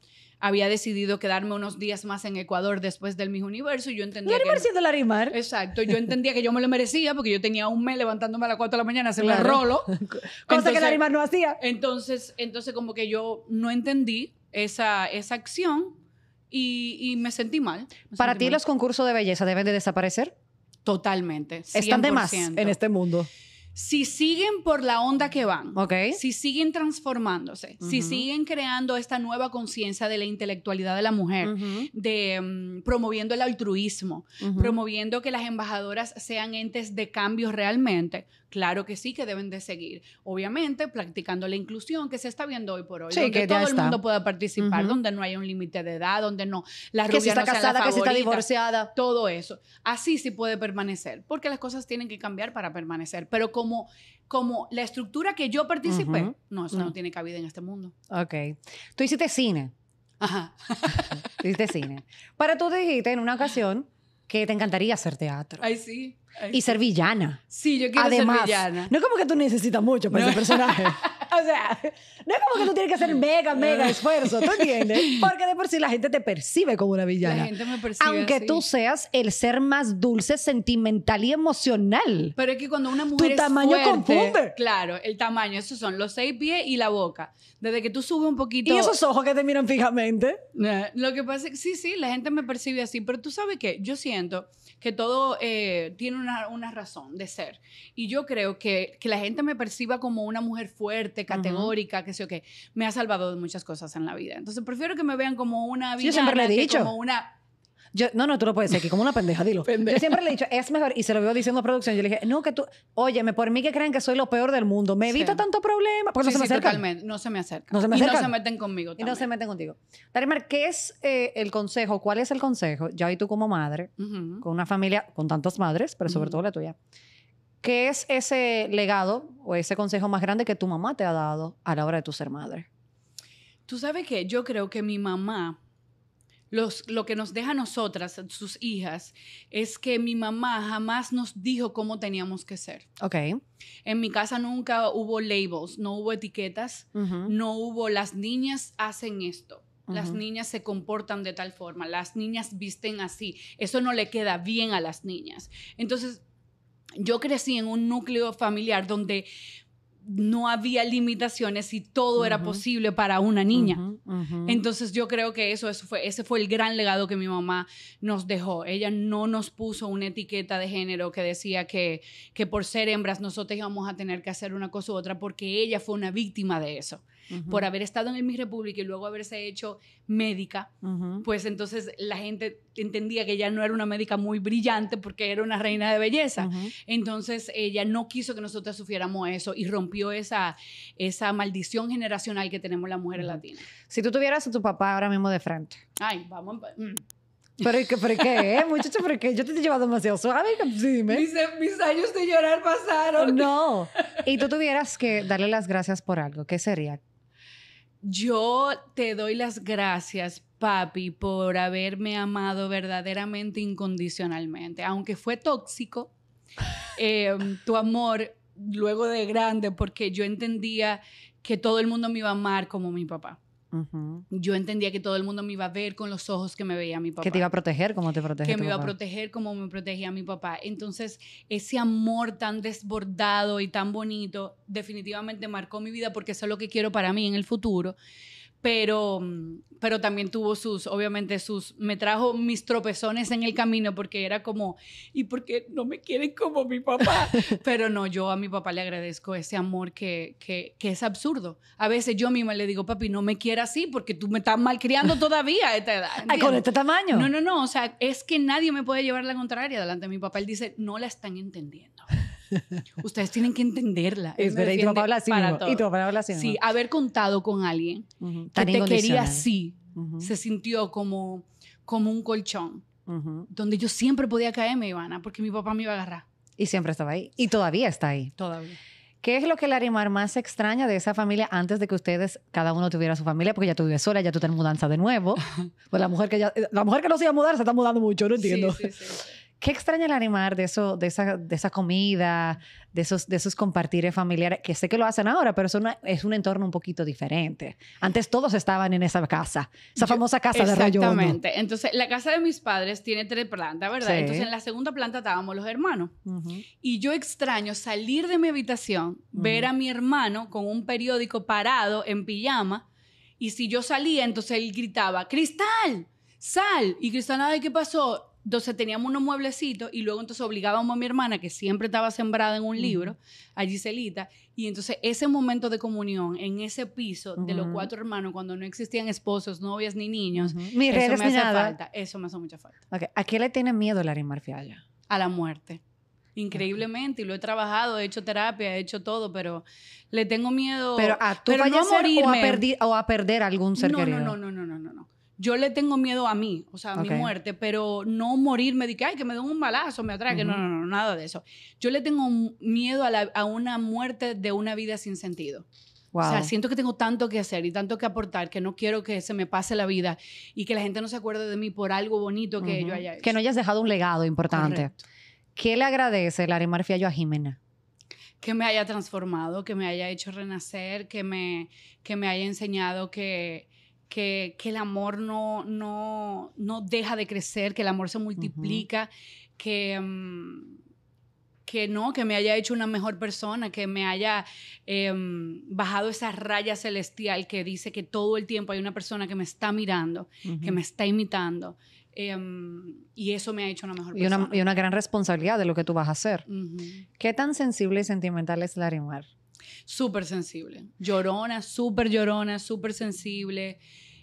había decidido quedarme unos días más en Ecuador después del Miss Universo y yo entendía que... No, Larimar. ¿eh? Exacto, yo entendía que yo me lo merecía porque yo tenía un mes levantándome a las 4 de la mañana a me rolo. Cosa entonces, que Larimar no hacía. Entonces, entonces como que yo no entendí esa, esa acción y, me sentí mal. ¿Para ti los concursos de belleza deben de desaparecer? Totalmente. Están de más en este mundo si siguen por la onda que van, si siguen transformándose, si siguen creando esta nueva conciencia de la intelectualidad de la mujer, de mm, promoviendo el altruismo, promoviendo que las embajadoras sean entes de cambio realmente, Claro que sí, que deben de seguir. Obviamente, practicando la inclusión que se está viendo hoy por hoy, sí, que todo el mundo pueda participar, donde no hay un límite de edad, donde no la que si está casada, que si está divorciada, todo eso. Así sí puede permanecer, porque las cosas tienen que cambiar para permanecer. Pero como como la estructura que yo participé, no, eso no. tiene cabida en este mundo. Ok. Tú hiciste cine. Ajá. hiciste cine. Para tú dijiste en una ocasión que te encantaría hacer teatro. Ay, sí. y ser villana. Sí, yo quiero ser villana. No es como que tú necesitas mucho para ese personaje. o sea, no es como que tú tienes que hacer mega, mega esfuerzo, ¿tú tienes, Porque de por sí la gente te percibe como una villana. La gente me percibe Aunque tú seas el ser más dulce, sentimental y emocional. Pero es que cuando una mujer. Tu tamaño fuerte, confunde. Claro, el tamaño, esos son los seis pies y la boca. Desde que tú subes un poquito. Y esos ojos que te miran fijamente. Eh, lo que pasa es que sí, sí, la gente me percibe así. Pero tú sabes qué? Yo siento que todo eh, tiene una, una, razón de ser. Y yo creo que, que la gente me perciba como una mujer fuerte categórica, qué sé yo qué, me ha salvado de muchas cosas en la vida. Entonces prefiero que me vean como una villana, yo siempre le he dicho. como una yo, no, no, tú lo puedes decir aquí como una pendeja, dilo. Yo siempre le he dicho, es mejor, y se lo veo diciendo a producción. Yo le dije, no, que tú, óyeme, por mí que creen que soy lo peor del mundo, me evito tantos tanto problema. Porque no se me acerca. no se me acerca. No se me Y no se meten conmigo. Y no se meten contigo. Darimar, ¿qué es eh, el consejo? ¿Cuál es el consejo? Ya y tú como madre, con una familia, con tantas madres, pero sobre todo la tuya. ¿Qué es ese legado o ese consejo más grande que tu mamá te ha dado a la hora de tu ser madre? Tú sabes que yo creo que mi mamá, los, lo que nos deja a nosotras, sus hijas, es que mi mamá jamás nos dijo cómo teníamos que ser. Ok. En mi casa nunca hubo labels, no hubo etiquetas, no hubo las niñas hacen esto. Las niñas se comportan de tal forma, las niñas visten así, eso no le queda bien a las niñas. Entonces, yo crecí en un núcleo familiar donde no había limitaciones y todo era posible para una niña. Entonces yo creo que eso, fue, ese fue el gran legado que mi mamá nos dejó. Ella no nos puso una etiqueta de género que decía que, que por ser hembras nosotros íbamos a tener que hacer una cosa u otra porque ella fue una víctima de eso por haber estado en el mi república y luego haberse hecho médica, pues entonces la gente entendía que ella no era una médica muy brillante porque era una reina de belleza. Entonces ella no quiso que nosotros sufriéramos eso y rompió esa, esa maldición generacional que tenemos las mujeres latinas. Si tú tuvieras a tu papá ahora mismo de frente. Ay, vamos. Mm. ¿Pero, qué? Eh, muchacho, ¿pero qué? Yo te he llevado demasiado suave. Sí, Mis, mis, años de llorar pasaron. No. Y tú tuvieras que darle las gracias por algo. ¿Qué sería? yo te doy las gracias, papi, por haberme amado verdaderamente incondicionalmente. Aunque fue tóxico, eh, tu amor luego de grande, porque yo entendía que todo el mundo me iba a amar como mi papá. Yo entendía que todo el mundo me iba a ver con los ojos que me veía mi papá. Que te iba a proteger como te protegía. Que me iba a proteger como me protegía mi papá. Entonces, ese amor tan desbordado y tan bonito definitivamente marcó mi vida porque eso es lo que quiero para mí en el futuro pero, mm, pero también tuvo sus, obviamente sus, me trajo mis tropezones en el camino porque era como, ¿y por qué no me quieren como mi papá? pero no, yo a mi papá le agradezco ese amor que, que, que es absurdo. A veces yo misma le digo, papi, no me quieras así porque tú me estás malcriando todavía a esta edad. con este tamaño. No, no, no, o sea, es que nadie me puede llevar la contraria delante de mi papá. Él dice, no la están entendiendo. Ustedes tienen que entenderla. Es verdad, y tu papá habla así. Y papá Sí, haber contado con alguien que te quería así, se sintió como, como un colchón, donde yo siempre podía caerme, Ivana, porque mi papá me iba a agarrar. Y siempre estaba ahí. Y todavía está ahí. Todavía. ¿Qué es lo que Larimar más extraña de esa familia antes de que ustedes, cada uno tuviera su familia? Porque ya tú vives sola, ya tú tienes mudanza de nuevo. pues la mujer que eh, la mujer que no se iba a mudar se está mudando mucho, no entiendo. Sí, sí, sí. ¿Qué extraña el animar de, eso, de, esa, de esa comida, de esos, de esos compartires familiares? Que sé que lo hacen ahora, pero es, es un entorno un poquito diferente. Antes todos estaban en esa casa, esa famosa casa de Rayo. Exactamente. Entonces, la casa de mis padres tiene tres plantas, ¿verdad? Entonces, en la segunda planta estábamos los hermanos. Y yo extraño salir de mi habitación, ver a mi hermano con un periódico parado en pijama. Y si yo salía, entonces él gritaba, Cristal, sal. Y Cristal, ¿qué pasó? Entonces teníamos unos mueblecitos y luego entonces obligábamos a mi hermana, que siempre estaba sembrada en un libro, a Giselita, y entonces ese momento de comunión en ese piso de los cuatro hermanos, cuando no existían esposos, novias ni niños, eso me hace falta, eso me hace mucha falta. ¿A qué le tiene miedo Marfia ya A la muerte increíblemente, y lo he trabajado, he hecho terapia, he hecho todo, pero le tengo miedo. Pero a tú pero a morirme. O a, perder, algún ser querido. no, no, no, no, no, no yo le tengo miedo a mí, o sea, a mi muerte, pero no morirme de que, ay, que me den un balazo, me atraque, que no, no, no, nada de eso. Yo le tengo miedo a, una muerte de una vida sin sentido. O sea, siento que tengo tanto que hacer y tanto que aportar que no quiero que se me pase la vida y que la gente no se acuerde de mí por algo bonito que yo haya hecho. Que no hayas dejado un legado importante. ¿Qué le agradece Larry yo a Jimena? que me haya transformado, que me haya hecho renacer, que me, que me haya enseñado que, que, el amor no, no, deja de crecer, que el amor se multiplica, que... Mm, que no, que me haya hecho una mejor persona, que me haya em, bajado esa raya celestial que dice que todo el tiempo hay una persona que me está mirando, que me está imitando. Em, y eso me ha hecho una mejor persona. y una gran responsabilidad de lo que tú vas a hacer. ¿Qué tan sensible y sentimental es Larimar? súper sensible, llorona, súper llorona, súper sensible.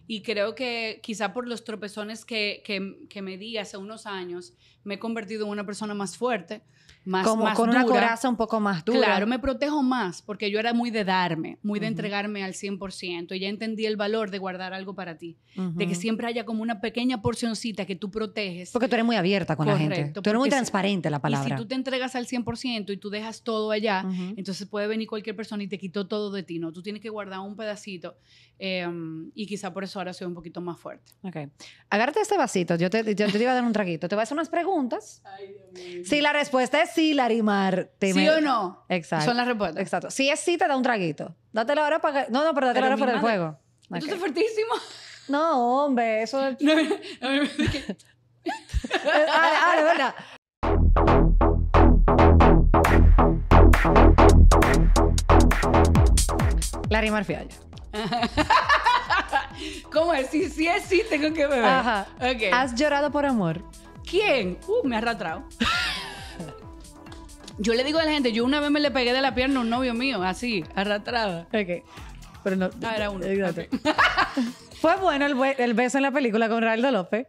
Y creo que quizá por los tropezones que, que, que, me di hace unos años, me he convertido en una persona más fuerte, más, Como con una coraza un poco más dura. Claro, me protejo más porque yo era muy de darme, muy de entregarme al 100% y ya entendí el valor de guardar algo para ti, de que siempre haya como una pequeña porcioncita que tú proteges. Porque tú eres muy abierta con la gente. Tú eres muy transparente la palabra. Y si tú te entregas al 100% y tú dejas todo allá, entonces puede venir cualquier persona y te quitó todo de ti, no, tú tienes que guardar un pedacito em, y quizá por eso ahora soy un poquito más fuerte. Ok. Agárrate este vasito, yo te, yo te iba a dar un traguito. Te voy a hacer unas preguntas. Ay, Si la respuesta es si Larimar. Te ¿Sí o no? Exacto. Son las respuestas. Exacto. Si es sí, te da un traguito. dátelo ahora para No, no, pero date ahora la hora para el juego. Okay. fuertísimo. No, hombre, eso... Es... No, no, no, ah, ah verdad. Larimar Fiallo. ¿Cómo es? Si, si, es sí, tengo que beber. Ajá. ¿Has llorado por amor? ¿Quién? Uh, me ha ratrao yo le digo a la gente, yo una vez me le pegué de la pierna a un novio mío, así, arrastrada. Ok. Pero no. Ah, era uno. fue bueno el, beso en la película con Raldo López.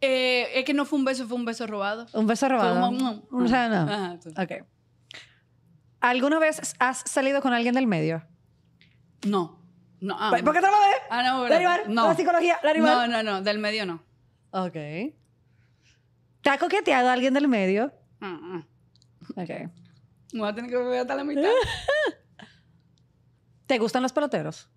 Eh, es que no fue un beso, fue un beso robado. Un beso robado. O sea, no. Ok. ¿Alguna vez has salido con alguien del medio? No. Ah, ¿Por qué te lo Ah, no, ¿La rival? No. ¿La psicología? ¿La rival? No, no, no. Del medio no. Ok. ¿Te ha coqueteado alguien del medio? No. Mm, mm. Ok. voy a tener que beber hasta la mitad. ¿Te gustan los peloteros?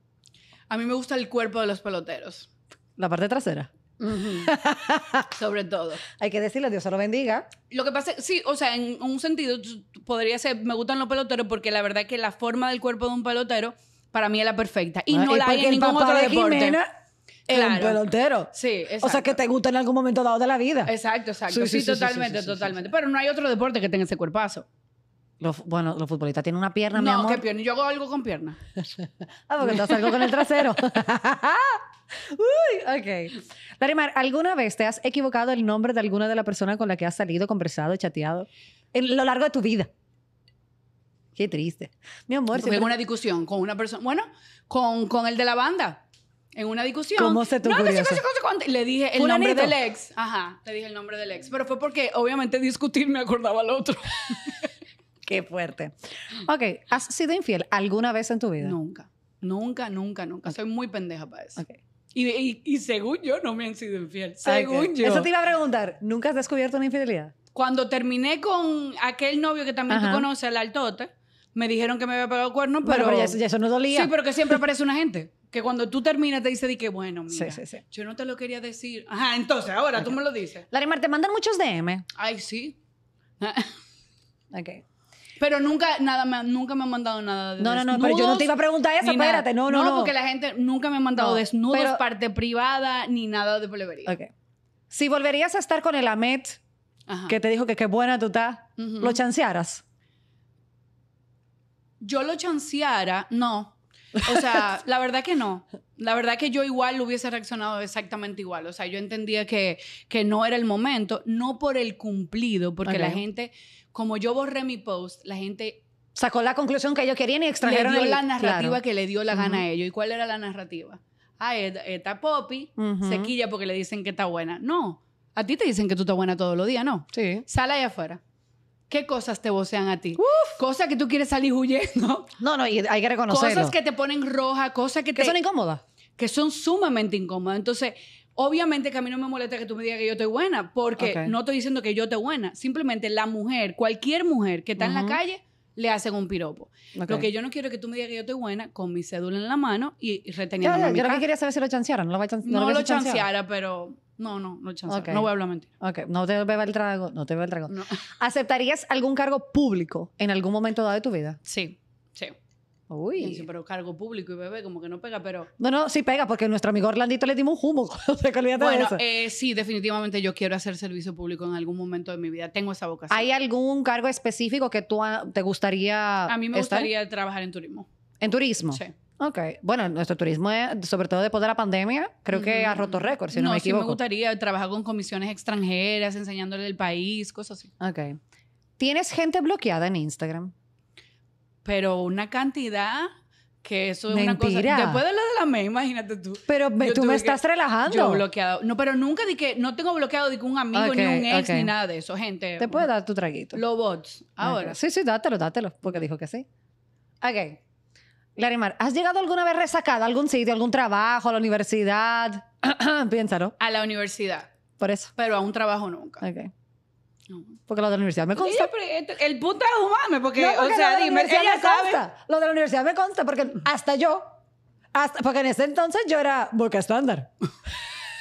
A mí me gusta el cuerpo de los peloteros. La parte trasera. Sobre todo. Hay que decirle, Dios se lo bendiga. Lo que pasa, sí, o sea, en un sentido podría ser, me gustan los peloteros porque la verdad es que la forma del cuerpo de un pelotero para mí es la perfecta. Y ah, no, la hay en ningún otro deporte el un pelotero. Sí, exacto. O sea, que te gusta en algún momento dado de la vida. Exacto, exacto. Sí, sí, totalmente, totalmente. Pero no hay otro deporte que tenga ese cuerpazo. bueno, los futbolistas tienen una pierna, no, mi amor. No, pierna. Yo hago algo con pierna. ah, porque entonces algo con el trasero. Uy, ok. Larimar, ¿alguna vez te has equivocado el nombre de alguna de las personas con la que has salido, conversado, chateado? En lo largo de tu vida. Qué triste. Mi amor. Tuve una discusión con una persona. Bueno, con, con el de la banda en una discusión. ¿Cómo se te no, Le dije el nombre del ex. Ajá, le dije el nombre del ex. Pero fue porque, obviamente, discutir me acordaba al otro. Qué fuerte. Ok, ¿has sido infiel alguna vez en tu vida? Nunca. Nunca, nunca, nunca. Soy muy pendeja para eso. Okay. Y, según yo, no me han sido infiel. Según yo. Eso te iba a preguntar. ¿Nunca has descubierto una infidelidad? Cuando terminé con aquel novio que también tú conoces, el altote, me dijeron que me había pegado cuernos, pero. eso, no dolía. Sí, pero que siempre aparece una gente que cuando tú terminas te dice di que bueno, mira, yo no te lo quería decir. Ajá, entonces ahora tú me lo dices. Larimar, te mandan muchos DM. Ay, sí. ok. Pero nunca, nada, me, nunca me han mandado nada de No, no, no, pero yo no te iba a preguntar eso, espérate, no, no, no, porque la gente nunca me ha mandado no, desnudos, parte privada, ni nada de plebería. Ok. Si volverías a estar con el Amet, que te dijo que qué buena tú estás, ¿lo chancearas? Yo lo chanceara, no. O sea, la verdad que no. La verdad que yo igual hubiese reaccionado exactamente igual. O sea, yo entendía que, que no era el momento, no por el cumplido, porque la gente, como yo borré mi post, la gente... Sacó la conclusión que ellos querían y extrajeron la narrativa que le dio la gana a ellos. ¿Y cuál era la narrativa? Ah, e-, está Poppy, se quilla porque le dicen que está buena. No, a ti te dicen que tú estás buena todos los días, ¿no? Sí. Sala allá afuera. ¿Qué cosas te vocean a ti? Cosas que tú quieres salir huyendo. No, no, y hay que reconocerlo. Cosas que te ponen roja, cosas que, que te... son incómodas. Que son sumamente incómodas. Entonces, obviamente que a mí no me molesta que tú me digas que yo estoy buena, porque no estoy diciendo que yo estoy buena. Simplemente la mujer, cualquier mujer que está en la calle, le hacen un piropo. Lo que yo no quiero es que tú me digas que yo estoy buena con mi cédula en la mano y reteniendo la mano. yo lo que quería saber si lo chancearon. No lo, no lo chanceara, pero no, no, no chance. No voy a hablar mentira. Ok, no te beba el trago, no te beba el trago. ¿Aceptarías algún cargo público en algún momento dado de tu vida? Sí, sí. Uy. pero cargo público y bebé como que no pega, pero... No, no, sí pega, porque nuestro amigo Orlandito le dimos un humo. bueno, de eh, sí, definitivamente yo quiero hacer servicio público en algún momento de mi vida. Tengo esa vocación. ¿Hay algún cargo específico que tú ah, te gustaría A mí me gustaría trabajar en turismo. ¿En turismo? Sí. Ok. Bueno, nuestro turismo, sobre todo después de la pandemia, creo que ha roto mm, récord, si no, me equivoco. Sí me gustaría trabajar con comisiones extranjeras, enseñándole el país, cosas así. Ok. ¿Tienes gente bloqueada en Instagram? Pero una cantidad que eso es una cosa. Después de la de la me, imagínate tú. Pero tú me estás relajando. Yo bloqueado. No, pero nunca di que no tengo bloqueado de un amigo ni un ex ni nada de eso, gente. Te puedo dar tu traguito. Los bots. Ahora. Sí, sí, dátelo, dátelo, porque dijo que sí. Ok. Larimar, ¿has llegado alguna vez resacada a algún sitio, algún trabajo, a la universidad? Piénsalo. A la universidad. Por eso. Pero a un trabajo nunca. Ok. Porque lo de la universidad me consta. el puta es humano, porque, no, porque, o sea, dime, ella sabe. Consta. Lo de la universidad me consta, porque hasta yo, hasta, porque en ese entonces yo era boca estándar.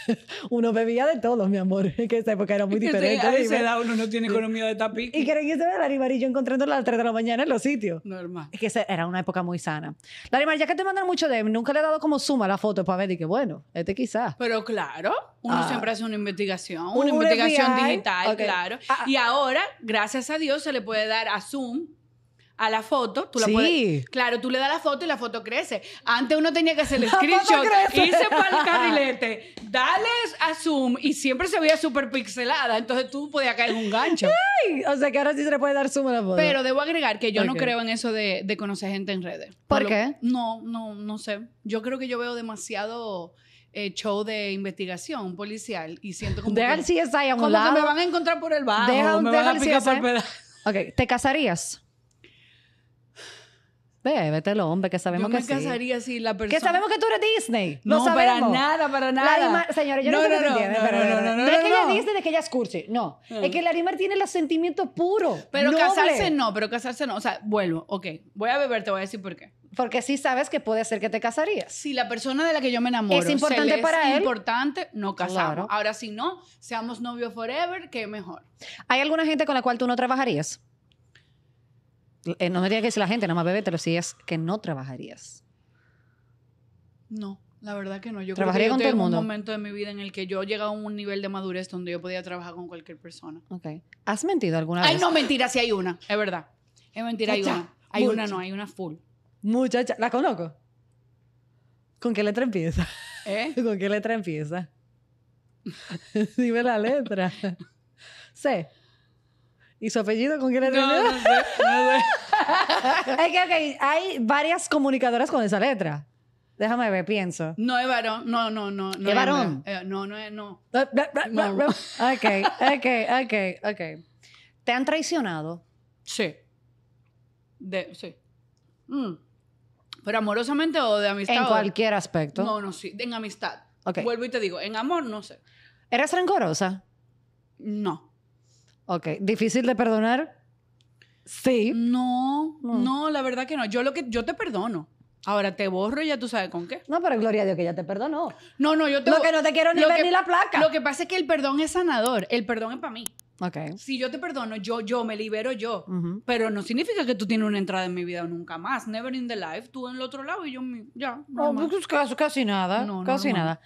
uno bebía de todo, mi amor. Que esa época era muy diferente. a esa edad uno no tiene economía de tapiz. Y creen que se ve Larimar encontrando a las 3 de la mañana en los sitios. Normal. Es que era una época muy sana. Larimar, ya que te mandan mucho de nunca le he dado como suma la foto para ver y que bueno, este quizás. Pero claro, uno ah. siempre hace una investigación, una investigación digital, claro. Ah, ah. Y ahora, gracias a Dios, se le puede dar a Zoom a la foto, tú la sí. Claro, tú le das la foto y la foto crece. Antes uno tenía que hacer el screenshot, irse para el carrilete, dale a zoom y siempre se veía súper pixelada, entonces tú podías caer en un gancho. Ay, o sea que ahora sí se le puede dar zoom a la foto. Pero debo agregar que yo no creo en eso de, conocer gente en redes. ¿Por, qué? no, no, no sé. Yo creo que yo veo demasiado eh, show de investigación policial y siento como Deja que, el CSI a un me van a encontrar por el bajo, Deja, me picar por pedazo. Ok, ¿te casarías? Bébetelo, hombre, que sabemos que sí. si la persona... Que sabemos que tú eres Disney. No, para nada, para nada. Señores, yo no, sé no, no, no, no, no, es que ella es Disney, es que ella es cursi. No, ah. es que Larimar tiene los sentimientos puros, Pero casarse no, pero casarse no. O sea, vuelvo, ok, voy a beber, te voy a decir por qué. Porque sí sabes que puede ser que te casarías. Si la persona de la que yo me enamoro es importante para él. importante, no casamos. Ahora, si no, seamos novios forever, qué mejor. ¿Hay alguna gente con la cual tú no trabajarías? Eh, no me diría que si la gente, nada más bebé, pero si es que no trabajarías. No, la verdad que no. Yo Trabajaría creo que yo con todo el mundo. un momento de mi vida en el que yo llegaba a un nivel de madurez donde yo podía trabajar con cualquier persona. Ok. ¿Has mentido alguna vez? Ay, no, mentira, sí hay una. Es verdad. Es mentira, hay una. Hay una, no, hay una full. Muchacha, ¿la conozco? ¿Con qué letra empieza? ¿Eh? ¿Con qué letra empieza? Dime la letra. C. ¿Y su apellido con quién era? No, es que, okay, hay varias comunicadoras con esa letra. Déjame ver, pienso. No es varón, no, no, no. no varón? Eh, no, no no. Ok, ok, ok, ¿Te han traicionado? Sí. De, sí. Mm. ¿Pero amorosamente o de amistad? En cualquier aspecto. No, no, sí, en amistad. Vuelvo y te digo, en amor no sé. ¿Eres rencorosa? No. Ok, difícil de perdonar. Sí. No, no, la verdad que no. Yo lo que yo te perdono. Ahora te borro y ya tú sabes con qué. No, pero gloria a Dios que ya te perdonó. No, no, yo te Lo que no te quiero ni ver ni la placa. Lo que pasa es que el perdón es sanador. El perdón es para mí. Ok. Si yo te perdono, yo, yo, me libero yo. Pero no significa que tú tienes una entrada en mi vida nunca más. Never in the life. Tú en el otro lado y yo ya. No, pues, casi, nada. No, casi nada.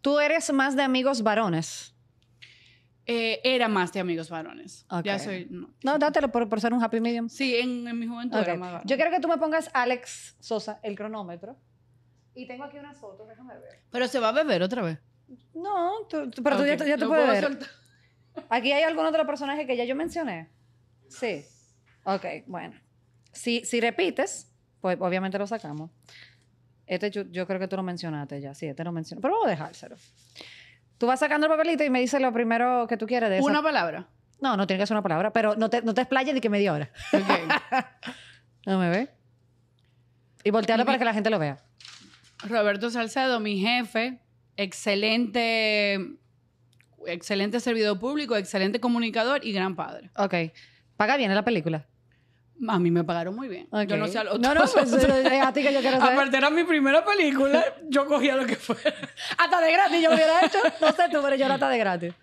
Tú eres más de amigos varones. Eh, era más de amigos varones. Ya soy. No, dátelo por, por, ser un happy medium. Sí, en, en mi juventud era Yo quiero que tú me pongas Alex Sosa, el cronómetro. Y tengo aquí una foto déjame ver. Pero se va a beber otra vez. No, pero tú ya, te puedes ver. Aquí hay algún otro personaje que ya yo mencioné. Sí. Ok, bueno. Si, si repites, pues obviamente lo sacamos. Este yo, creo que tú lo mencionaste ya. Sí, este lo mencioné. Pero vamos a dejárselo. Tú vas sacando el papelito y me dices lo primero que tú quieres de Una palabra. No, no tiene que ser una palabra, pero no te, no te explayes de que media hora. Ok. ¿No me ve? Y voltearlo para que la gente lo vea. Roberto Salcedo, mi jefe, excelente, excelente servidor público, excelente comunicador y gran padre. Ok. ¿Paga bien la película? A mí me pagaron muy bien. Yo no sé a los No, no, pues, es eh, a ti que yo quiero saber. Aparte era mi primera película, yo cogía lo que fuera. hasta de gratis yo hubiera hecho. No sé tú, pero yo era hasta de gratis.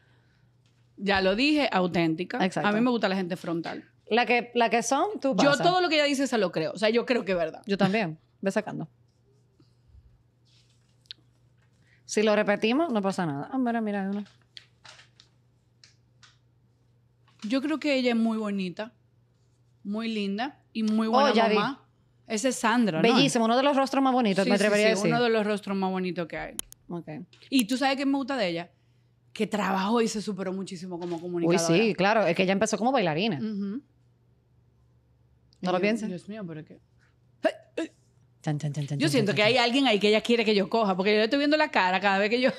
Ya lo dije, auténtica. Exacto. A mí me gusta la gente frontal. La que, la que son, tú Yo todo lo que ella dice se lo creo. O sea, yo creo que es verdad. Yo también. Ve sacando. Si lo repetimos, no pasa nada. Ah, mira, mira, una. Yo creo que ella es muy bonita muy linda y muy oh, buena mamá. Ese es Sandra, Bellísimo, uno de los rostros más bonitos, sí, me atrevería sí, a uno de los rostros más bonitos que hay. Y tú sabes qué me gusta de ella? Que trabajó y se superó muchísimo como comunicadora. Uy, sí, claro. Es que ella empezó como bailarina. ¿No lo pienses. Dios mío, pero es que... yo siento que hay alguien ahí que ella quiere que yo coja, porque yo le estoy viendo la cara cada vez que yo...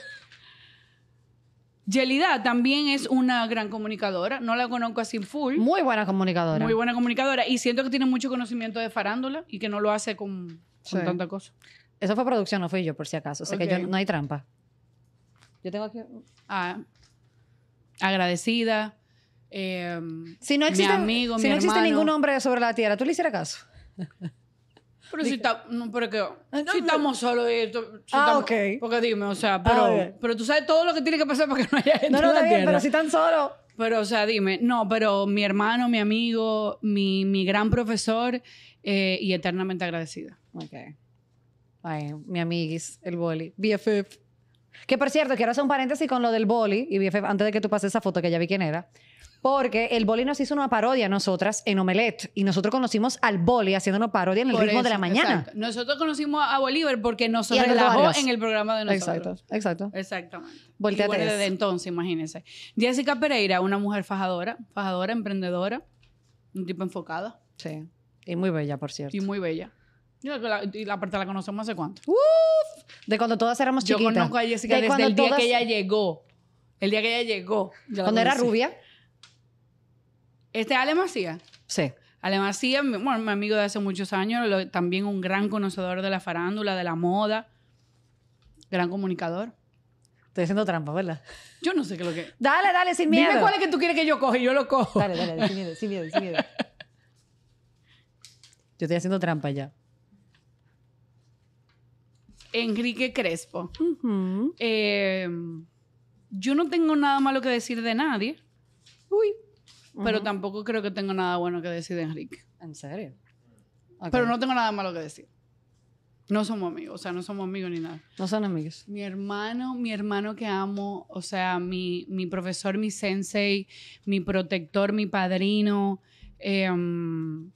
Yelida también es una gran comunicadora, no la conozco así full. Muy buena comunicadora. Muy buena comunicadora y siento que tiene mucho conocimiento de farándula y que no lo hace con, tanta cosa. Eso fue producción, no fui yo por si acaso, o sea que yo, no hay trampa. Yo tengo aquí... Ah, agradecida. Eh, si no mi amigo, si no existe ningún hombre sobre la tierra, ¿tú le hicieras caso? Pero si está, estamos solos eh, ah, Porque dime, o sea, ah, pero, tú sabes todo lo que tiene que pasar para que no haya gente No, no, pero si están solos. Pero, o sea, dime, no, pero mi hermano, mi amigo, mi, mi gran profesor eh, y eternamente agradecida. Ok. Ay, mi amiguis, el boli. BFF. Que por cierto, quiero hacer un paréntesis con lo del boli y BFF, antes de que tú pases esa foto, que ya vi quién era. Porque el Boli nos hizo una parodia a nosotras en Omelette y nosotros conocimos al Boli haciéndonos parodia en el ritmo de la mañana. Nosotros conocimos a Bolívar porque nos relajó en el programa de nosotros. Exacto, exacto. Exactamente. Igual desde entonces, imagínense. Jessica Pereira, una mujer fajadora, fajadora, emprendedora, un tipo enfocada Sí. Y muy bella, por cierto. y muy bella. y la parte la conocemos hace cuánto. de cuando todas éramos Yo conozco a Jessica desde el día que ella llegó. El día que ella llegó. Cuando era rubia. Este Ale Macías. Sí. Ale Macías, bueno, mi amigo de hace muchos años, también un gran conocedor de la farándula, de la moda, gran comunicador. Estoy haciendo trampa, ¿verdad? Yo no sé qué es lo que. Dale, dale, sin miedo. Dime cuál es que tú quieres que yo coja y yo lo cojo. Dale, dale, sin miedo, sin miedo, sin miedo. Yo estoy haciendo trampa ya. Enrique Crespo. Eh, yo no tengo nada malo que decir de nadie. Uy. Pero tampoco creo que tengo nada bueno que decir de Enrique. ¿En serio? Pero no tengo nada malo que decir. No somos amigos, o sea, no somos amigos ni nada. No son amigos. Mi hermano, mi hermano que amo, o sea, mi, mi profesor, mi sensei, mi protector, mi padrino, em,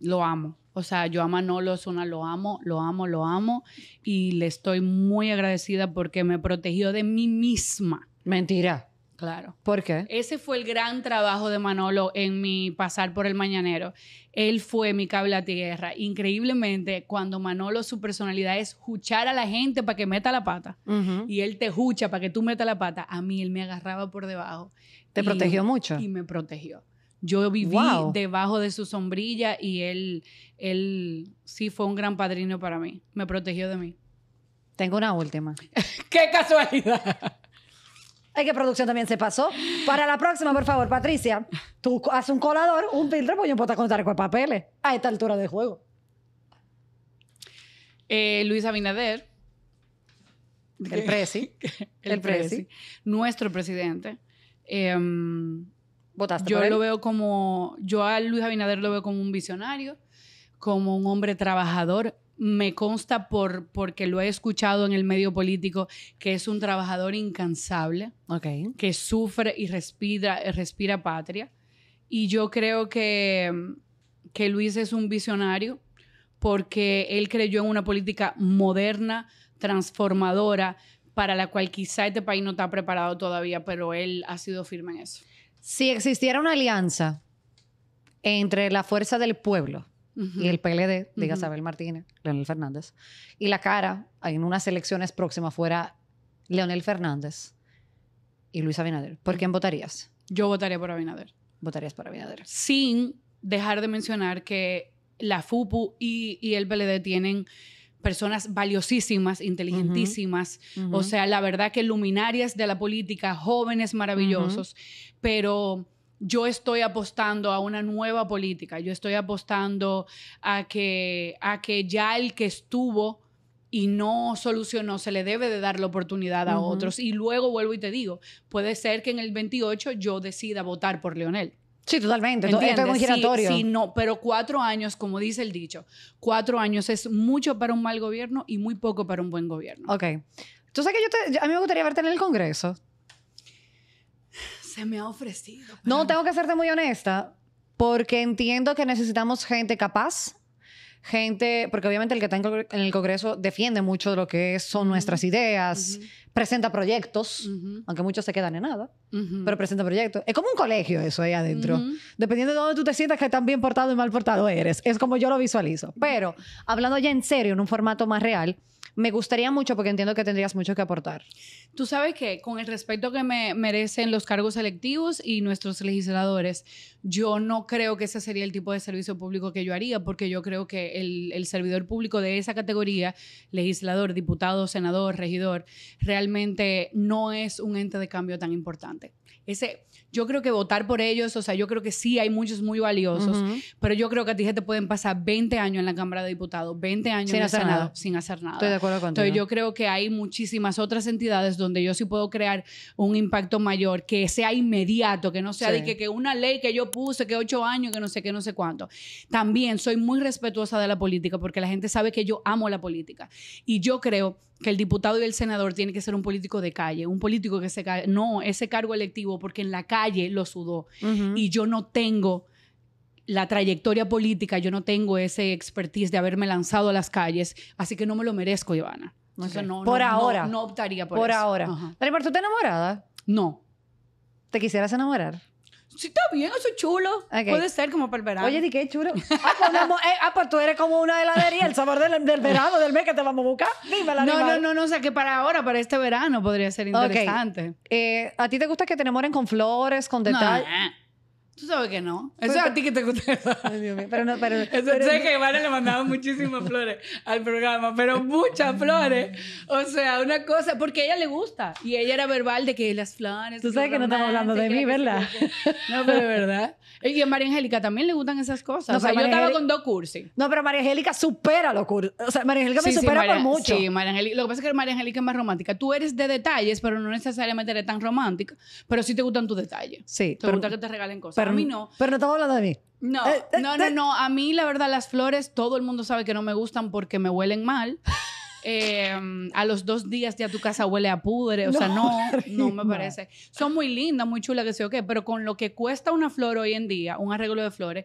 lo amo. O sea, yo a Manolo una lo amo, lo amo, lo amo y le estoy muy agradecida porque me protegió de mí misma. Mentira. Claro. ¿Por qué? Ese fue el gran trabajo de Manolo en mi pasar por el mañanero. Él fue mi cable a tierra. Increíblemente, cuando Manolo, su personalidad es juchar a la gente para que meta la pata. Y él te jucha para que tú metas la pata. A mí él me agarraba por debajo. ¿Te protegió mucho? Y me protegió. Yo viví debajo de su sombrilla y él, él sí fue un gran padrino para mí. Me protegió de mí. Tengo una última. ¡Qué casualidad! que producción también se pasó. Para la próxima, por favor, Patricia, tú haz un colador, un filtro, pues yo puedo contar con papeles a esta altura de juego. Eh, Luis Abinader, el presi, el, presi, nuestro presidente. Em, ¿Votaste yo lo veo como, yo a Luis Abinader lo veo como un visionario, como un hombre trabajador me consta por, porque lo he escuchado en el medio político, que es un trabajador incansable, que sufre y respira, eh, respira patria. Y yo creo que, que Luis es un visionario porque él creyó en una política moderna, transformadora, para la cual quizá este país no está preparado todavía, pero él ha sido firme en eso. Si existiera una alianza entre la fuerza del pueblo y el PLD de uh Martínez, Leonel Fernández. Y la cara en unas elecciones próximas fuera Leonel Fernández y Luis Abinader. ¿Por quién votarías? Yo votaría por Abinader. Votarías por Abinader. Sin dejar de mencionar que la FUPU y, el PLD tienen personas valiosísimas, inteligentísimas, o sea, la verdad que luminarias de la política, jóvenes maravillosos, pero yo estoy apostando a una nueva política, yo estoy apostando a que, a que ya el que estuvo y no solucionó, se le debe de dar la oportunidad a otros. Y luego vuelvo y te digo, puede ser que en el 28 yo decida votar por Leonel. Sí, totalmente. Esto es muy Sí, no, pero cuatro años, como dice el dicho, cuatro años es mucho para un mal gobierno y muy poco para un buen gobierno. Ok. Tú sabes que a mí me gustaría verte en el Congreso me ha ofrecido. No, tengo que serte muy honesta, porque entiendo que necesitamos gente capaz, gente, porque obviamente el que está en el Congreso defiende mucho de lo que son nuestras ideas, presenta proyectos, aunque muchos se quedan en nada, pero presenta proyectos. Es como un colegio eso ahí adentro. Dependiendo de dónde tú te sientas, que tan bien portado y mal portado eres. Es como yo lo visualizo. Pero hablando ya en serio, en un formato más real, me gustaría mucho porque entiendo que tendrías mucho que aportar. Tú sabes que con el respeto que me merecen los cargos electivos y nuestros legisladores, yo no creo que ese sería el tipo de servicio público que yo haría porque yo creo que el, servidor público de esa categoría, legislador, diputado, senador, regidor, realmente no es un ente de cambio tan importante. Ese yo creo que votar por ellos, o sea, yo creo que sí hay muchos muy valiosos, pero yo creo que a ti se te pueden pasar 20 años en la Cámara de Diputados, 20 años sin hacer nada. sin hacer nada. Estoy de acuerdo contigo. Entonces yo creo que hay muchísimas otras entidades donde yo sí puedo crear un impacto mayor, que sea inmediato, que no sea de que, una ley que yo puse, que ocho años, que no sé qué, no sé cuánto. También soy muy respetuosa de la política porque la gente sabe que yo amo la política y yo creo que el diputado y el senador tiene que ser un político de calle, un político que se cae. No, ese cargo electivo, porque en la calle lo sudó. Y yo no tengo la trayectoria política, yo no tengo ese expertise de haberme lanzado a las calles, así que no me lo merezco, Ivana. por ahora. No, optaría por, eso. Por ahora. ¿Te ¿tú estás enamorada? No. ¿Te quisieras enamorar? sí, está bien, eso es chulo. Puede ser como para el verano. Oye, ¿y qué chulo? Ah pues, eh, ah, pues, tú eres como una heladería, el sabor del, verano, del mes que te vamos a buscar. Dime, no, animal. no, no, no, o sea, que para ahora, para este verano podría ser interesante. Eh, ¿A ti te gusta que te enamoren con flores, con detalles? Eh. Tú sabes que no. Eso es pues a ti que te gusta. Ay, Dios Pero no, pero, Eso pero, que Ivana le mandaba muchísimas flores al programa, pero muchas flores. O sea, una cosa, porque a ella le gusta. Y ella era verbal de que las flores. Tú sabes que no estamos hablando de mí, ¿verdad? No, pero de verdad. Y a María Angélica también le gustan esas cosas. o sea, yo estaba con dos cursis. No, pero María Angélica supera los cursos. O sea, María Angélica me supera por mucho. Sí, María Angélica. Lo que pasa es que María Angélica es más romántica. Tú eres de detalles, pero no necesariamente eres tan romántica. Pero sí te gustan tus detalles. Sí. Te gusta que te regalen cosas. Pero, a mí no. Pero no estamos hablando de mí. No, eh, eh, no, no, eh. no. A mí, la verdad, las flores, todo el mundo sabe que no me gustan porque me huelen mal. Em, a los dos días ya tu casa huele a pudre. O sea, no, no me parece. Son muy lindas, muy chulas, que sé yo qué, pero con lo que cuesta una flor hoy en día, un arreglo de flores,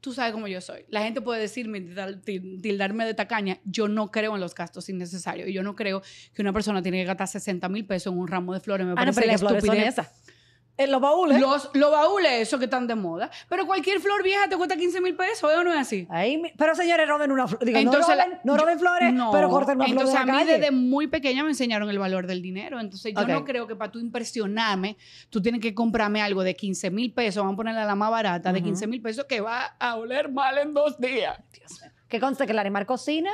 tú sabes cómo yo soy. La gente puede decirme, tildarme de tacaña. Yo no creo en los gastos innecesarios. Y yo no creo que una persona tiene que gastar 60 mil pesos en un ramo de flores. Me ah, no, pero estupidez. Eh, los baúles. Los, los baúles, eso que están de moda. Pero cualquier flor vieja te cuesta 15 mil pesos, ¿eh? ¿O no es así? pero señores, roben una flor. no, roben, flores, pero corten una flor. Entonces, a mí desde muy pequeña me enseñaron el valor del dinero. Entonces, yo no creo que para tú impresionarme, tú tienes que comprarme algo de 15 mil pesos, vamos a ponerle la más barata, de 15 mil pesos que va a oler mal en dos días. Dios mío. Que conste que el animal cocina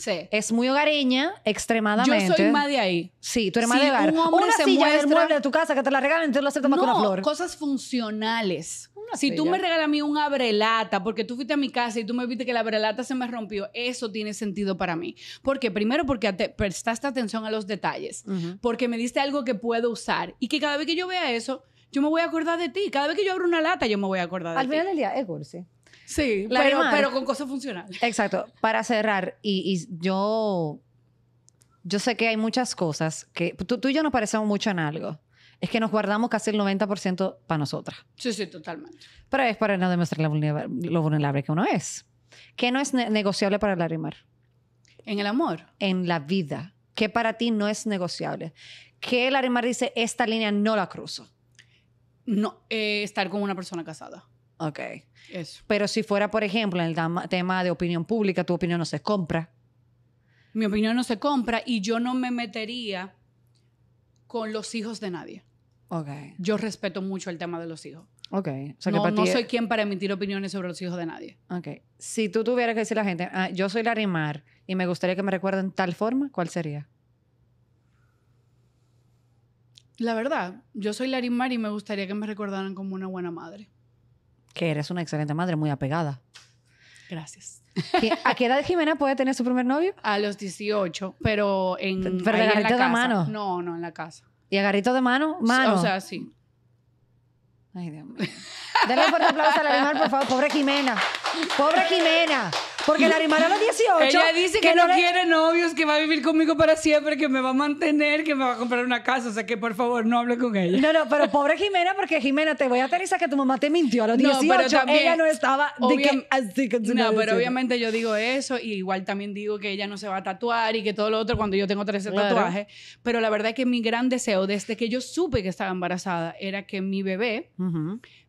Sí. Es muy hogareña, extremadamente. Yo soy más de ahí. Sí, tu hermana de una se silla muestra... del mueble de tu casa que te la regalen, entonces lo aceptas más con una flor. cosas funcionales. si tú me regalas a mí un abrelata porque tú fuiste a mi casa y tú me viste que la abrelata se me rompió, eso tiene sentido para mí. Porque primero porque prestaste atención a los detalles, porque me diste algo que puedo usar y que cada vez que yo vea eso, yo me voy a acordar de ti. Cada vez que yo abro una lata, yo me voy a acordar de ti. Al final del día es Sí, pero, con cosas funcionales. Exacto. Para cerrar, y, yo, yo sé que hay muchas cosas que tú, y yo nos parecemos mucho en algo es que nos guardamos casi el 90% para nosotras. Sí, sí, totalmente. Pero es para no demostrar lo vulnerable, que uno es. ¿Qué no es negociable para Larimar? En el amor. En la vida. ¿Qué para ti no es negociable? ¿Qué Larimar dice, esta línea no la cruzo? No, eh, estar con una persona casada. Ok. Pero si fuera, por ejemplo, en el tema de opinión pública, tu opinión no se compra. Mi opinión no se compra y yo no me metería con los hijos de nadie. Ok. Yo respeto mucho el tema de los hijos. Ok. no, no soy quien para emitir opiniones sobre los hijos de nadie. Ok. Si tú tuvieras que decir a la gente, ah, yo soy Larimar y me gustaría que me recuerden tal forma, ¿cuál sería? La verdad, yo soy Larimar y me gustaría que me recordaran como una buena madre que eres una excelente madre, muy apegada. Gracias. ¿A qué edad Jimena puede tener su primer novio? A los 18, pero en, pero de en de mano. No, no, en la casa. ¿Y agarrito de mano? Mano. O sea, sí. Ay, Dios mío. Denle un fuerte aplauso al animal, por favor. Pobre Jimena. Pobre Jimena. Porque la a los 18. Ella dice que, no quiere novios, que va a vivir conmigo para siempre, que me va a mantener, que me va a comprar una casa. O sea que por favor no hable con ella. No, no, pero pobre Jimena, porque Jimena, te voy a aterrizar que tu mamá te mintió a los 18. No, pero ella no estaba. no, pero obviamente yo digo eso y igual también digo que ella no se va a tatuar y que todo lo otro cuando yo tengo 13 tatuajes. Pero la verdad es que mi gran deseo desde que yo supe que estaba embarazada era que mi bebé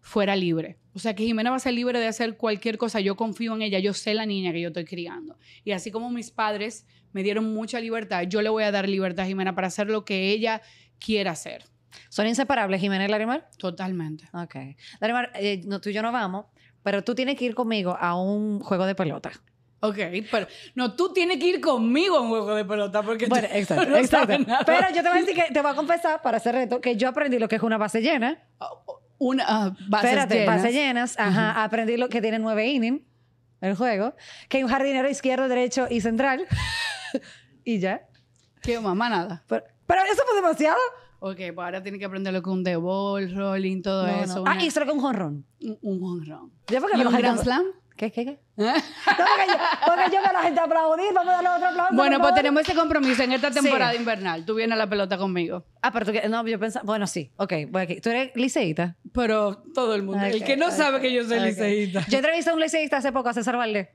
fuera libre. O sea, que Jimena va a ser libre de hacer cualquier cosa. Yo confío en ella, yo sé la niña que yo estoy criando. Y así como mis padres me dieron mucha libertad, yo le voy a dar libertad a Jimena para hacer lo que ella quiera hacer. ¿Son inseparables Jimena y Larimar? Totalmente. Ok. Larimar, eh, no, tú y yo no vamos, pero tú tienes que ir conmigo a un juego de pelota. Ok, pero no, tú tienes que ir conmigo a un juego de pelota porque bueno, exacto, exacto. Pero yo te voy a decir que te voy a confesar para hacer reto que yo aprendí lo que es una base llena. Oh, oh una ah, base bases Espérate, llenas. llenas, ajá, aprendí lo que tiene nueve innings el juego, que hay un jardinero izquierdo, derecho y central y ya. Qué mamá nada. Pero, eso fue demasiado. Ok, pues ahora tiene que aprender lo que un de ball, rolling, todo eso. Ah, y solo que un jonrón. Un, un me ¿Y un gran slam? ¿Qué, qué, qué? qué No, porque, yo, porque que la gente aplaudí, vamos a darle otro aplauso. Bueno, pues tenemos ese compromiso en esta temporada invernal. Tú vienes a la pelota conmigo. Ah, pero tú que, no, yo pensaba, bueno, sí, ok, voy aquí. ¿Tú eres liceíta? Pero todo el mundo, el que no sabe que yo soy liceíta. Yo entrevisté a un liceísta hace poco, a César Valdés.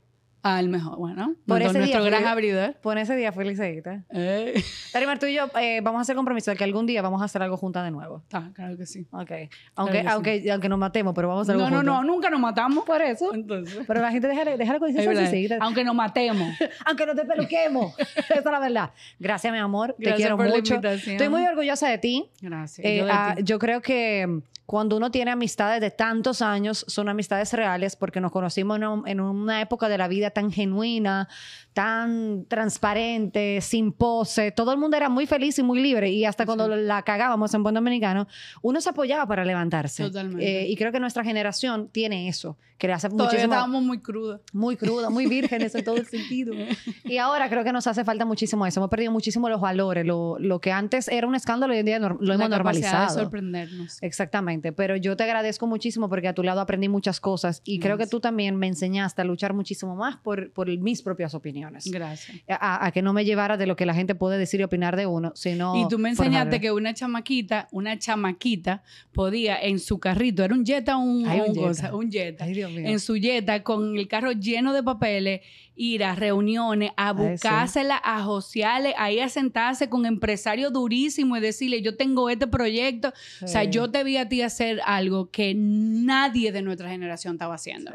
Al mejor, bueno. Por ese nuestro día, gran abridor. Por ese día fue liceíta. Eh. Tari tú y yo eh, vamos a hacer compromiso de que algún día vamos a hacer algo juntas de nuevo. Ah, claro que sí. Ok. Aunque, aunque, aunque nos matemos, pero vamos a hacer no, algo No, no, no, nunca nos matamos. Por eso. Entonces. Pero la gente, déjale, déjale con liceíta. Aunque nos matemos. aunque nos te Esa es la verdad. Gracias, mi amor. te quiero mucho. Estoy muy orgullosa de ti. Gracias. Eh, ah, yo creo que cuando uno tiene amistades de tantos años, son amistades reales porque nos conocimos en, una época de la vida tan genuina, tan transparente, sin pose, todo el mundo era muy feliz y muy libre y hasta cuando la cagábamos en buen dominicano, uno se apoyaba para levantarse. Eh, y creo que nuestra generación tiene eso, que le hace Todavía estábamos muy crudos. Muy crudos, muy vírgenes en todo el sentido. Y ahora creo que nos hace falta muchísimo eso, hemos perdido muchísimo los valores, lo, que antes era un escándalo hoy en día lo hemos normalizado. De sorprendernos. Exactamente, pero yo te agradezco muchísimo porque a tu lado aprendí muchas cosas y creo que tú también me enseñaste a luchar muchísimo más por mis propias opiniones. Gracias. A, que no me llevara de lo que la gente puede decir y opinar de uno, sino... Y tú me enseñaste que una chamaquita, una chamaquita podía en su carrito, era un Jetta un, un, un En su Jetta, con el carro lleno de papeles, ir a reuniones, a buscársela, a josearle, ahí a sentarse con empresario durísimo y decirle, yo tengo este proyecto. O sea, yo te vi a ti hacer algo que nadie de nuestra generación estaba haciendo.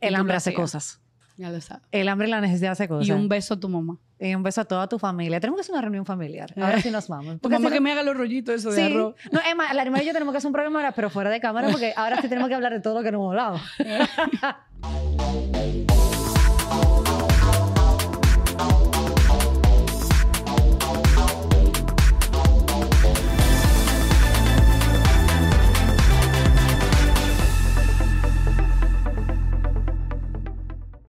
El hambre hace cosas. Ya lo sabes. El hambre y la necesidad se cosas. Y un beso a tu mamá. Y un beso a toda tu familia. Tenemos que hacer una reunión familiar. Ahora eh. sí nos vamos. Porque tu que me haga los rollitos eso de arroz. No, Emma, la hermana y yo tenemos que hacer un programa ahora, pero fuera de cámara, porque ahora sí tenemos que hablar de todo lo que no hemos hablado. Eh.